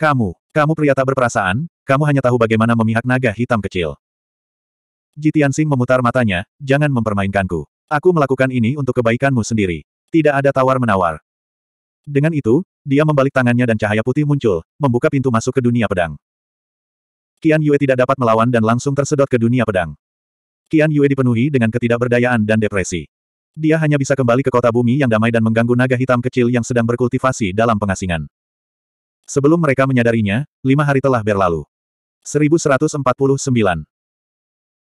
Kamu, kamu pria tak berperasaan, kamu hanya tahu bagaimana memihak naga hitam kecil. Ji Sing memutar matanya, jangan mempermainkanku. Aku melakukan ini untuk kebaikanmu sendiri. Tidak ada tawar-menawar. Dengan itu, dia membalik tangannya dan cahaya putih muncul, membuka pintu masuk ke dunia pedang. Qian Yue tidak dapat melawan dan langsung tersedot ke dunia pedang. Qian Yue dipenuhi dengan ketidakberdayaan dan depresi. Dia hanya bisa kembali ke kota bumi yang damai dan mengganggu naga hitam kecil yang sedang berkultivasi dalam pengasingan. Sebelum mereka menyadarinya, lima hari telah berlalu. 1149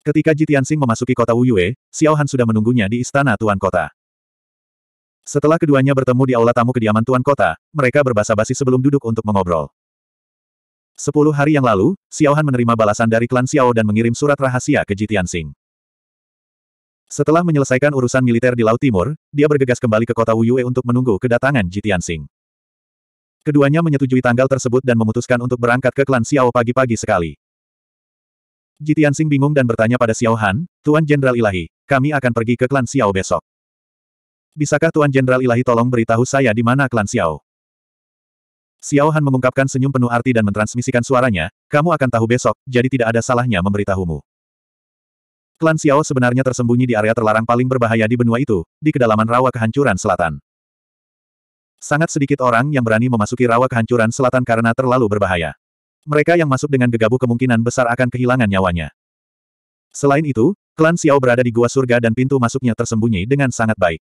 Ketika Ji Tianxing memasuki kota Wuyue, Xiao Han sudah menunggunya di istana Tuan Kota. Setelah keduanya bertemu di aula tamu kediaman Tuan Kota, mereka berbahasa basi sebelum duduk untuk mengobrol. Sepuluh hari yang lalu, Xiao Han menerima balasan dari klan Xiao dan mengirim surat rahasia ke Ji Tianxing. Setelah menyelesaikan urusan militer di Laut Timur, dia bergegas kembali ke kota Wuyue untuk menunggu kedatangan Ji Tianxing. Keduanya menyetujui tanggal tersebut dan memutuskan untuk berangkat ke klan Xiao pagi-pagi sekali. Jitian Sing bingung dan bertanya pada Xiao Han, Tuan Jenderal Ilahi, kami akan pergi ke klan Xiao besok. Bisakah Tuan Jenderal Ilahi tolong beritahu saya di mana klan Xiao? Xiao Han mengungkapkan senyum penuh arti dan mentransmisikan suaranya, kamu akan tahu besok, jadi tidak ada salahnya memberitahumu. Klan Xiao sebenarnya tersembunyi di area terlarang paling berbahaya di benua itu, di kedalaman rawa kehancuran selatan. Sangat sedikit orang yang berani memasuki rawa kehancuran selatan karena terlalu berbahaya. Mereka yang masuk dengan gegabah kemungkinan besar akan kehilangan nyawanya. Selain itu, klan Xiao berada di gua surga dan pintu masuknya tersembunyi dengan sangat baik.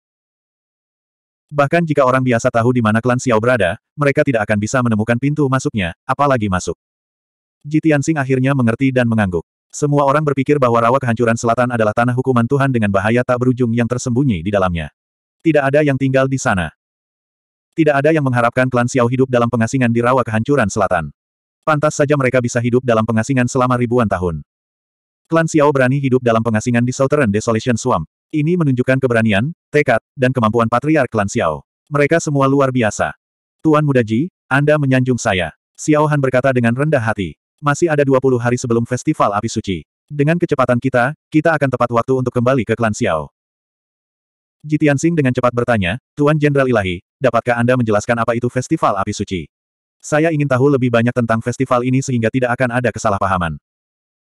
Bahkan jika orang biasa tahu di mana klan Xiao berada, mereka tidak akan bisa menemukan pintu masuknya, apalagi masuk. Ji Tianxing akhirnya mengerti dan mengangguk. Semua orang berpikir bahwa rawa kehancuran selatan adalah tanah hukuman Tuhan dengan bahaya tak berujung yang tersembunyi di dalamnya. Tidak ada yang tinggal di sana. Tidak ada yang mengharapkan klan Xiao hidup dalam pengasingan di rawa kehancuran selatan. Pantas saja mereka bisa hidup dalam pengasingan selama ribuan tahun. Klan Xiao berani hidup dalam pengasingan di Southern Desolation Swamp. Ini menunjukkan keberanian, tekad, dan kemampuan patriark klan Xiao. Mereka semua luar biasa. Tuan Muda Ji, Anda menyanjung saya. Xiao Han berkata dengan rendah hati. Masih ada 20 hari sebelum festival api suci. Dengan kecepatan kita, kita akan tepat waktu untuk kembali ke klan Xiao. Jitian Sing dengan cepat bertanya, Tuan Jenderal Ilahi, dapatkah Anda menjelaskan apa itu festival api suci? Saya ingin tahu lebih banyak tentang festival ini sehingga tidak akan ada kesalahpahaman.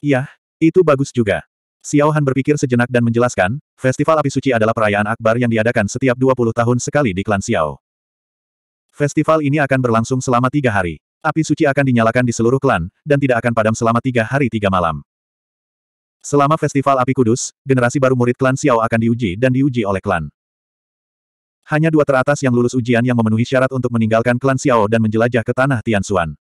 Yah, itu bagus juga. Xiao Han berpikir sejenak dan menjelaskan, Festival Api Suci adalah perayaan akbar yang diadakan setiap 20 tahun sekali di klan Xiao. Festival ini akan berlangsung selama tiga hari. Api suci akan dinyalakan di seluruh klan, dan tidak akan padam selama tiga hari tiga malam. Selama festival api kudus, generasi baru murid klan Xiao akan diuji dan diuji oleh klan. Hanya dua teratas yang lulus ujian yang memenuhi syarat untuk meninggalkan klan Xiao dan menjelajah ke tanah Tianxuan.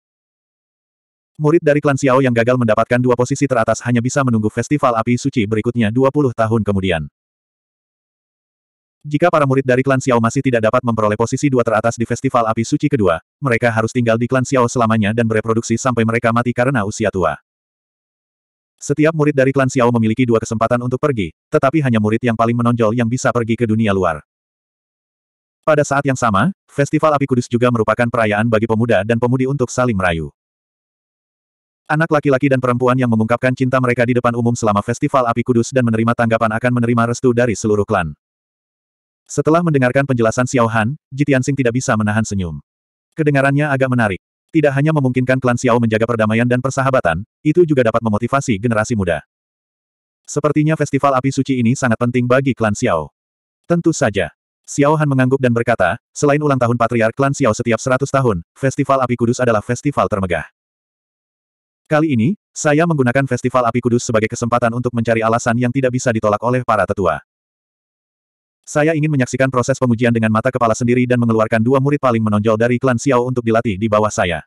Murid dari klan Xiao yang gagal mendapatkan dua posisi teratas hanya bisa menunggu festival api suci berikutnya 20 tahun kemudian. Jika para murid dari klan Xiao masih tidak dapat memperoleh posisi dua teratas di festival api suci kedua, mereka harus tinggal di klan Xiao selamanya dan bereproduksi sampai mereka mati karena usia tua. Setiap murid dari klan Xiao memiliki dua kesempatan untuk pergi, tetapi hanya murid yang paling menonjol yang bisa pergi ke dunia luar. Pada saat yang sama, Festival Api Kudus juga merupakan perayaan bagi pemuda dan pemudi untuk saling merayu. Anak laki-laki dan perempuan yang mengungkapkan cinta mereka di depan umum selama Festival Api Kudus dan menerima tanggapan akan menerima restu dari seluruh klan. Setelah mendengarkan penjelasan Xiao Han, Jitiansing tidak bisa menahan senyum. Kedengarannya agak menarik. Tidak hanya memungkinkan klan Xiao menjaga perdamaian dan persahabatan, itu juga dapat memotivasi generasi muda. Sepertinya festival api suci ini sangat penting bagi klan Xiao. Tentu saja. Xiao Han mengangguk dan berkata, selain ulang tahun Patriark Klan Xiao setiap 100 tahun, Festival Api Kudus adalah festival termegah. Kali ini, saya menggunakan Festival Api Kudus sebagai kesempatan untuk mencari alasan yang tidak bisa ditolak oleh para tetua. Saya ingin menyaksikan proses pemujian dengan mata kepala sendiri dan mengeluarkan dua murid paling menonjol dari klan Xiao untuk dilatih di bawah saya.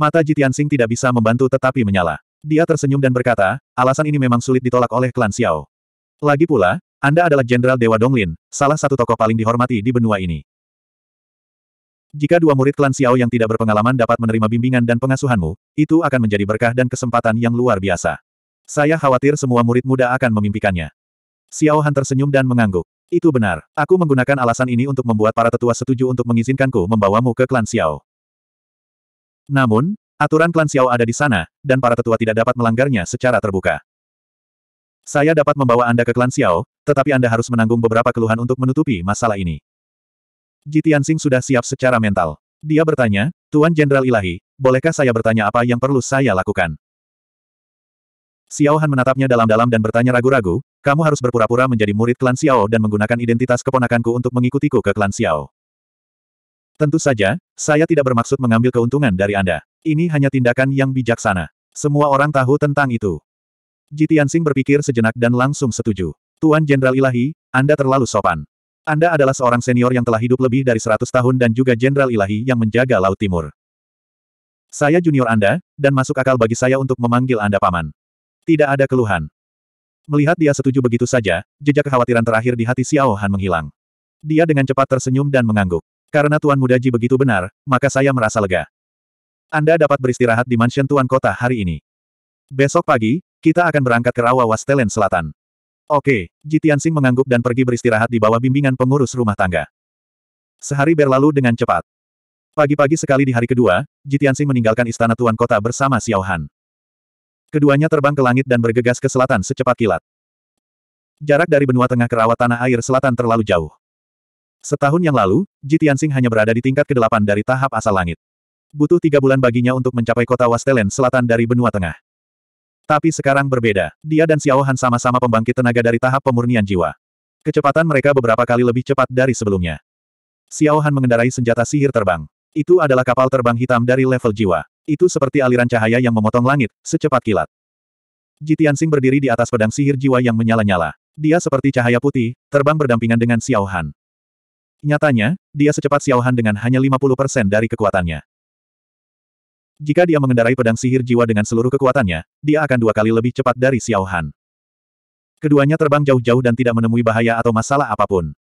Mata Jitian Sing tidak bisa membantu tetapi menyala. Dia tersenyum dan berkata, alasan ini memang sulit ditolak oleh klan Xiao. Lagi pula, anda adalah Jenderal Dewa Donglin, salah satu tokoh paling dihormati di benua ini. Jika dua murid klan Xiao yang tidak berpengalaman dapat menerima bimbingan dan pengasuhanmu, itu akan menjadi berkah dan kesempatan yang luar biasa. Saya khawatir semua murid muda akan memimpikannya. Xiao Han tersenyum dan mengangguk. Itu benar. Aku menggunakan alasan ini untuk membuat para tetua setuju untuk mengizinkanku membawamu ke klan Xiao. Namun, aturan klan Xiao ada di sana, dan para tetua tidak dapat melanggarnya secara terbuka. Saya dapat membawa Anda ke klan Xiao, tetapi Anda harus menanggung beberapa keluhan untuk menutupi masalah ini. Jitiansing sudah siap secara mental. Dia bertanya, Tuan Jenderal Ilahi, bolehkah saya bertanya apa yang perlu saya lakukan? Xiao Han menatapnya dalam-dalam dan bertanya ragu-ragu, kamu harus berpura-pura menjadi murid klan Xiao dan menggunakan identitas keponakanku untuk mengikutiku ke klan Xiao. Tentu saja, saya tidak bermaksud mengambil keuntungan dari Anda. Ini hanya tindakan yang bijaksana. Semua orang tahu tentang itu. Jitiansing berpikir sejenak dan langsung setuju. Tuan Jenderal Ilahi, Anda terlalu sopan. Anda adalah seorang senior yang telah hidup lebih dari 100 tahun dan juga Jenderal Ilahi yang menjaga Laut Timur. Saya junior Anda, dan masuk akal bagi saya untuk memanggil Anda paman. Tidak ada keluhan. Melihat dia setuju begitu saja, jejak kekhawatiran terakhir di hati Xiao Han menghilang. Dia dengan cepat tersenyum dan mengangguk. Karena Tuan Mudaji begitu benar, maka saya merasa lega. Anda dapat beristirahat di mansion Tuan Kota hari ini. Besok pagi, kita akan berangkat ke Rawa Wastelen Selatan. Oke, Jitiansing mengangguk dan pergi beristirahat di bawah bimbingan pengurus rumah tangga. Sehari berlalu dengan cepat. Pagi-pagi sekali di hari kedua, Jitiansing meninggalkan istana tuan kota bersama Xiao Han. Keduanya terbang ke langit dan bergegas ke selatan secepat kilat. Jarak dari benua tengah kerawat tanah air selatan terlalu jauh. Setahun yang lalu, Jitiansing hanya berada di tingkat kedelapan dari tahap asal langit. Butuh tiga bulan baginya untuk mencapai kota Wastelen selatan dari benua tengah. Tapi sekarang berbeda. Dia dan Xiao Han sama-sama pembangkit tenaga dari tahap pemurnian jiwa. Kecepatan mereka beberapa kali lebih cepat dari sebelumnya. Xiao Han mengendarai senjata sihir terbang. Itu adalah kapal terbang hitam dari level jiwa. Itu seperti aliran cahaya yang memotong langit, secepat kilat. Jitian Sing berdiri di atas pedang sihir jiwa yang menyala-nyala. Dia seperti cahaya putih, terbang berdampingan dengan Xiao Han. Nyatanya, dia secepat Xiao Han dengan hanya 50% dari kekuatannya. Jika dia mengendarai pedang sihir jiwa dengan seluruh kekuatannya, dia akan dua kali lebih cepat dari Xiao Han. Keduanya terbang jauh-jauh dan tidak menemui bahaya atau masalah apapun.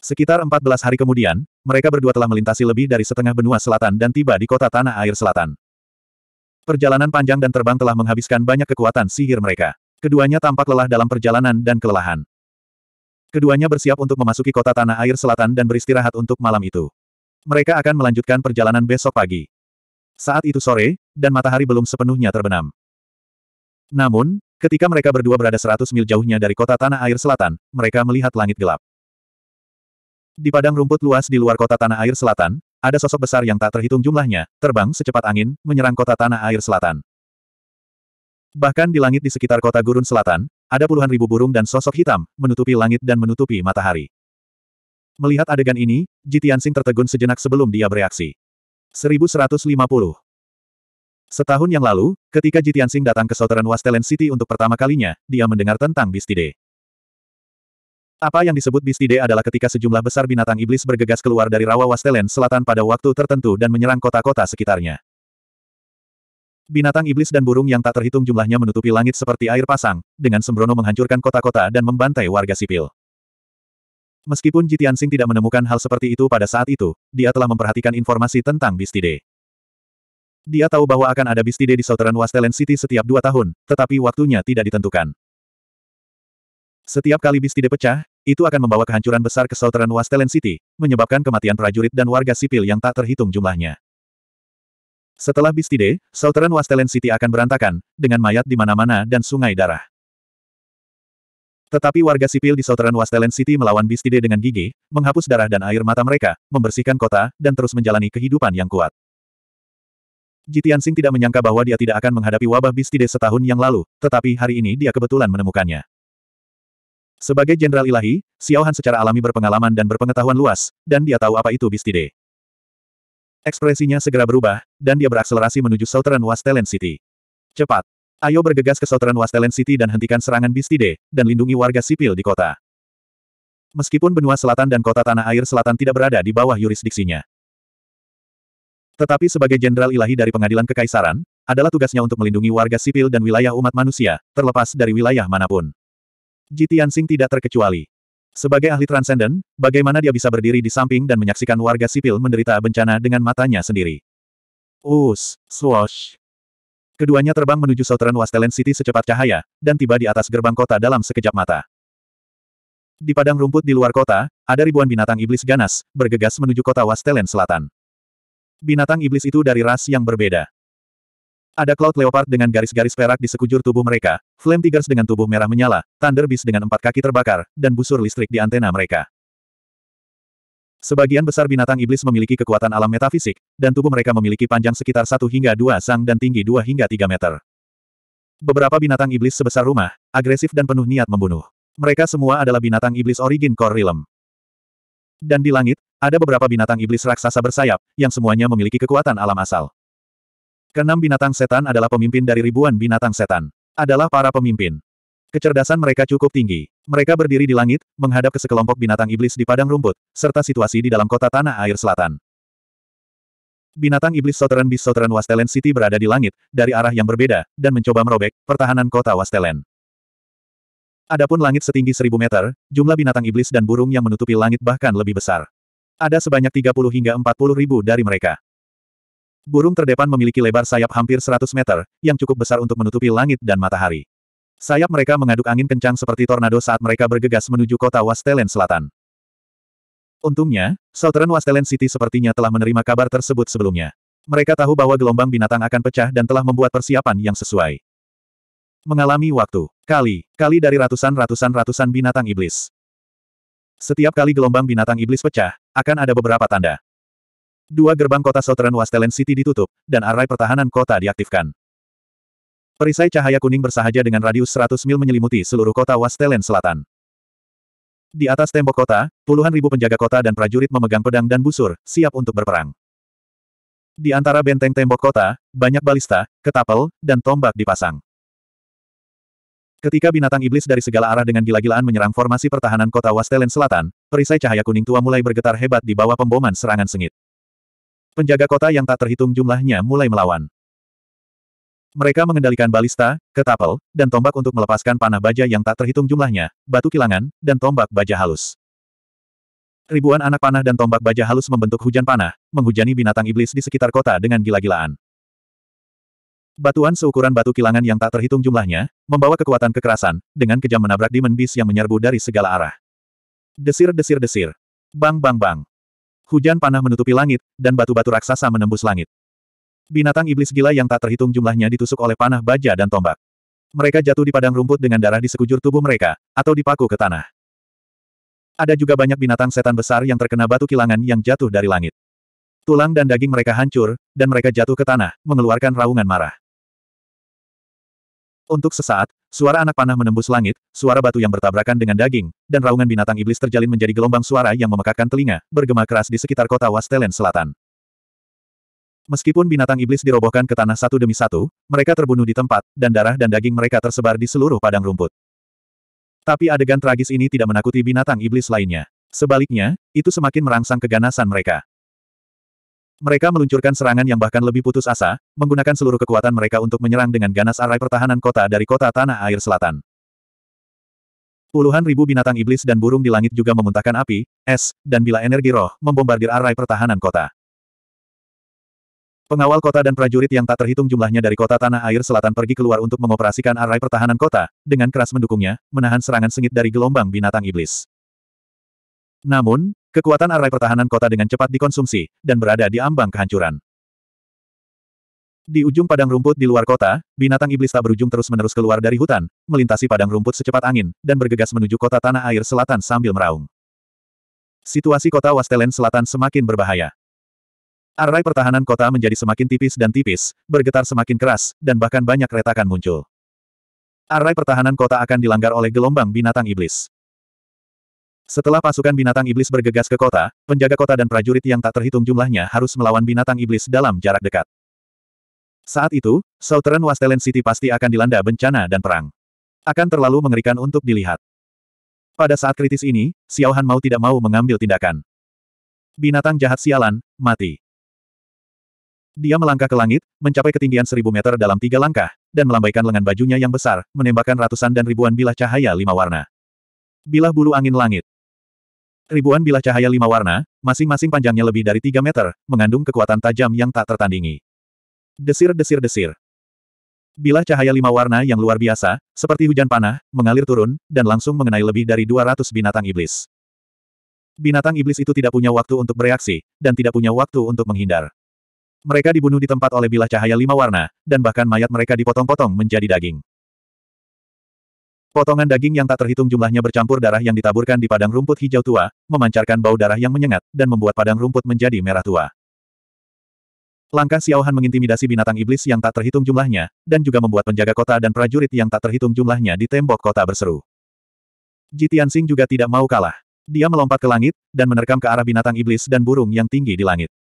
Sekitar 14 hari kemudian, mereka berdua telah melintasi lebih dari setengah benua selatan dan tiba di kota tanah air selatan. Perjalanan panjang dan terbang telah menghabiskan banyak kekuatan sihir mereka. Keduanya tampak lelah dalam perjalanan dan kelelahan. Keduanya bersiap untuk memasuki kota tanah air selatan dan beristirahat untuk malam itu. Mereka akan melanjutkan perjalanan besok pagi. Saat itu sore, dan matahari belum sepenuhnya terbenam. Namun, ketika mereka berdua berada 100 mil jauhnya dari kota Tanah Air Selatan, mereka melihat langit gelap. Di padang rumput luas di luar kota Tanah Air Selatan, ada sosok besar yang tak terhitung jumlahnya, terbang secepat angin, menyerang kota Tanah Air Selatan. Bahkan di langit di sekitar kota Gurun Selatan, ada puluhan ribu burung dan sosok hitam, menutupi langit dan menutupi matahari. Melihat adegan ini, Jitian Sing tertegun sejenak sebelum dia bereaksi. 1150. Setahun yang lalu, ketika Jitian Singh datang ke Southern Wasteland City untuk pertama kalinya, dia mendengar tentang Bistide. Apa yang disebut Bistide adalah ketika sejumlah besar binatang iblis bergegas keluar dari rawa Wasteland selatan pada waktu tertentu dan menyerang kota-kota sekitarnya. Binatang iblis dan burung yang tak terhitung jumlahnya menutupi langit seperti air pasang, dengan sembrono menghancurkan kota-kota dan membantai warga sipil. Meskipun Jitiansing tidak menemukan hal seperti itu pada saat itu, dia telah memperhatikan informasi tentang Bistide. Dia tahu bahwa akan ada Bistide di Southern Westland City setiap dua tahun, tetapi waktunya tidak ditentukan. Setiap kali Bistide pecah, itu akan membawa kehancuran besar ke Southern Westland City, menyebabkan kematian prajurit dan warga sipil yang tak terhitung jumlahnya. Setelah Bistide, Southern Westland City akan berantakan, dengan mayat di mana-mana dan sungai darah. Tetapi warga sipil di Southern Westland City melawan Bistide dengan gigi, menghapus darah dan air mata mereka, membersihkan kota, dan terus menjalani kehidupan yang kuat. Jitian Sing tidak menyangka bahwa dia tidak akan menghadapi wabah Bistide setahun yang lalu, tetapi hari ini dia kebetulan menemukannya. Sebagai Jenderal Ilahi, Xiao Han secara alami berpengalaman dan berpengetahuan luas, dan dia tahu apa itu Bistide. Ekspresinya segera berubah, dan dia berakselerasi menuju Southern Westland City. Cepat! Ayo bergegas ke Southern Wastelen City dan hentikan serangan Bistide, dan lindungi warga sipil di kota. Meskipun benua selatan dan kota tanah air selatan tidak berada di bawah yurisdiksinya. Tetapi sebagai jenderal ilahi dari pengadilan kekaisaran, adalah tugasnya untuk melindungi warga sipil dan wilayah umat manusia, terlepas dari wilayah manapun. Jitian Sing tidak terkecuali. Sebagai ahli transenden, bagaimana dia bisa berdiri di samping dan menyaksikan warga sipil menderita bencana dengan matanya sendiri? Us, swosh. Keduanya terbang menuju Southern Westland City secepat cahaya, dan tiba di atas gerbang kota dalam sekejap mata. Di padang rumput di luar kota, ada ribuan binatang iblis ganas, bergegas menuju kota Westland Selatan. Binatang iblis itu dari ras yang berbeda. Ada Cloud Leopard dengan garis-garis perak di sekujur tubuh mereka, Flame Tigers dengan tubuh merah menyala, Thunder Beast dengan empat kaki terbakar, dan busur listrik di antena mereka. Sebagian besar binatang iblis memiliki kekuatan alam metafisik, dan tubuh mereka memiliki panjang sekitar 1 hingga 2 sang dan tinggi 2 hingga 3 meter. Beberapa binatang iblis sebesar rumah, agresif dan penuh niat membunuh. Mereka semua adalah binatang iblis origin core realm. Dan di langit, ada beberapa binatang iblis raksasa bersayap, yang semuanya memiliki kekuatan alam asal. Kenam binatang setan adalah pemimpin dari ribuan binatang setan. Adalah para pemimpin. Kecerdasan mereka cukup tinggi. Mereka berdiri di langit, menghadap ke sekelompok binatang iblis di padang rumput, serta situasi di dalam kota tanah air selatan. Binatang iblis Soteren bis Soteren Wastelen City berada di langit, dari arah yang berbeda, dan mencoba merobek pertahanan kota Wastelen. Adapun langit setinggi seribu meter, jumlah binatang iblis dan burung yang menutupi langit bahkan lebih besar. Ada sebanyak 30 hingga 40 ribu dari mereka. Burung terdepan memiliki lebar sayap hampir 100 meter, yang cukup besar untuk menutupi langit dan matahari. Sayap mereka mengaduk angin kencang seperti tornado saat mereka bergegas menuju kota Wastelen Selatan. Untungnya, Southern Wastelen City sepertinya telah menerima kabar tersebut sebelumnya. Mereka tahu bahwa gelombang binatang akan pecah dan telah membuat persiapan yang sesuai. Mengalami waktu, kali, kali dari ratusan-ratusan-ratusan binatang iblis. Setiap kali gelombang binatang iblis pecah, akan ada beberapa tanda. Dua gerbang kota Southern Wastelen City ditutup, dan array pertahanan kota diaktifkan. Perisai cahaya kuning bersahaja dengan radius 100 mil menyelimuti seluruh kota Wastelen Selatan. Di atas tembok kota, puluhan ribu penjaga kota dan prajurit memegang pedang dan busur, siap untuk berperang. Di antara benteng tembok kota, banyak balista, ketapel, dan tombak dipasang. Ketika binatang iblis dari segala arah dengan gila-gilaan menyerang formasi pertahanan kota Wastelen Selatan, perisai cahaya kuning tua mulai bergetar hebat di bawah pemboman serangan sengit. Penjaga kota yang tak terhitung jumlahnya mulai melawan. Mereka mengendalikan balista, ketapel, dan tombak untuk melepaskan panah baja yang tak terhitung jumlahnya, batu kilangan, dan tombak baja halus. Ribuan anak panah dan tombak baja halus membentuk hujan panah, menghujani binatang iblis di sekitar kota dengan gila-gilaan. Batuan seukuran batu kilangan yang tak terhitung jumlahnya, membawa kekuatan kekerasan, dengan kejam menabrak Demon Beast yang menyerbu dari segala arah. Desir-desir-desir. Bang-bang-bang. Hujan panah menutupi langit, dan batu-batu raksasa menembus langit. Binatang iblis gila yang tak terhitung jumlahnya ditusuk oleh panah baja dan tombak. Mereka jatuh di padang rumput dengan darah di sekujur tubuh mereka, atau dipaku ke tanah. Ada juga banyak binatang setan besar yang terkena batu kilangan yang jatuh dari langit. Tulang dan daging mereka hancur, dan mereka jatuh ke tanah, mengeluarkan raungan marah. Untuk sesaat, suara anak panah menembus langit, suara batu yang bertabrakan dengan daging, dan raungan binatang iblis terjalin menjadi gelombang suara yang memekakkan telinga, bergema keras di sekitar kota Wastelen Selatan. Meskipun binatang iblis dirobohkan ke tanah satu demi satu, mereka terbunuh di tempat, dan darah dan daging mereka tersebar di seluruh padang rumput. Tapi adegan tragis ini tidak menakuti binatang iblis lainnya. Sebaliknya, itu semakin merangsang keganasan mereka. Mereka meluncurkan serangan yang bahkan lebih putus asa, menggunakan seluruh kekuatan mereka untuk menyerang dengan ganas arai pertahanan kota dari kota tanah air selatan. Puluhan ribu binatang iblis dan burung di langit juga memuntahkan api, es, dan bila energi roh membombardir arai pertahanan kota. Pengawal kota dan prajurit yang tak terhitung jumlahnya dari kota tanah air selatan pergi keluar untuk mengoperasikan arai pertahanan kota, dengan keras mendukungnya, menahan serangan sengit dari gelombang binatang iblis. Namun, kekuatan arai pertahanan kota dengan cepat dikonsumsi, dan berada di ambang kehancuran. Di ujung padang rumput di luar kota, binatang iblis tak berujung terus-menerus keluar dari hutan, melintasi padang rumput secepat angin, dan bergegas menuju kota tanah air selatan sambil meraung. Situasi kota Wastelen Selatan semakin berbahaya. Array pertahanan kota menjadi semakin tipis dan tipis, bergetar semakin keras, dan bahkan banyak retakan muncul. Array pertahanan kota akan dilanggar oleh gelombang binatang iblis. Setelah pasukan binatang iblis bergegas ke kota, penjaga kota dan prajurit yang tak terhitung jumlahnya harus melawan binatang iblis dalam jarak dekat. Saat itu, Southern Wastelen City pasti akan dilanda bencana dan perang. Akan terlalu mengerikan untuk dilihat. Pada saat kritis ini, Xiaohan mau tidak mau mengambil tindakan. Binatang jahat sialan, mati. Dia melangkah ke langit, mencapai ketinggian seribu meter dalam tiga langkah, dan melambaikan lengan bajunya yang besar, menembakkan ratusan dan ribuan bilah cahaya lima warna. Bilah bulu angin langit. Ribuan bilah cahaya lima warna, masing-masing panjangnya lebih dari tiga meter, mengandung kekuatan tajam yang tak tertandingi. Desir-desir-desir. Bilah cahaya lima warna yang luar biasa, seperti hujan panah, mengalir turun, dan langsung mengenai lebih dari 200 binatang iblis. Binatang iblis itu tidak punya waktu untuk bereaksi, dan tidak punya waktu untuk menghindar. Mereka dibunuh di tempat oleh bilah cahaya lima warna, dan bahkan mayat mereka dipotong-potong menjadi daging. Potongan daging yang tak terhitung jumlahnya bercampur darah yang ditaburkan di padang rumput hijau tua, memancarkan bau darah yang menyengat, dan membuat padang rumput menjadi merah tua. Langkah Xiaohan mengintimidasi binatang iblis yang tak terhitung jumlahnya, dan juga membuat penjaga kota dan prajurit yang tak terhitung jumlahnya di tembok kota berseru. Ji Tianxing juga tidak mau kalah. Dia melompat ke langit, dan menerkam ke arah binatang iblis dan burung yang tinggi di langit.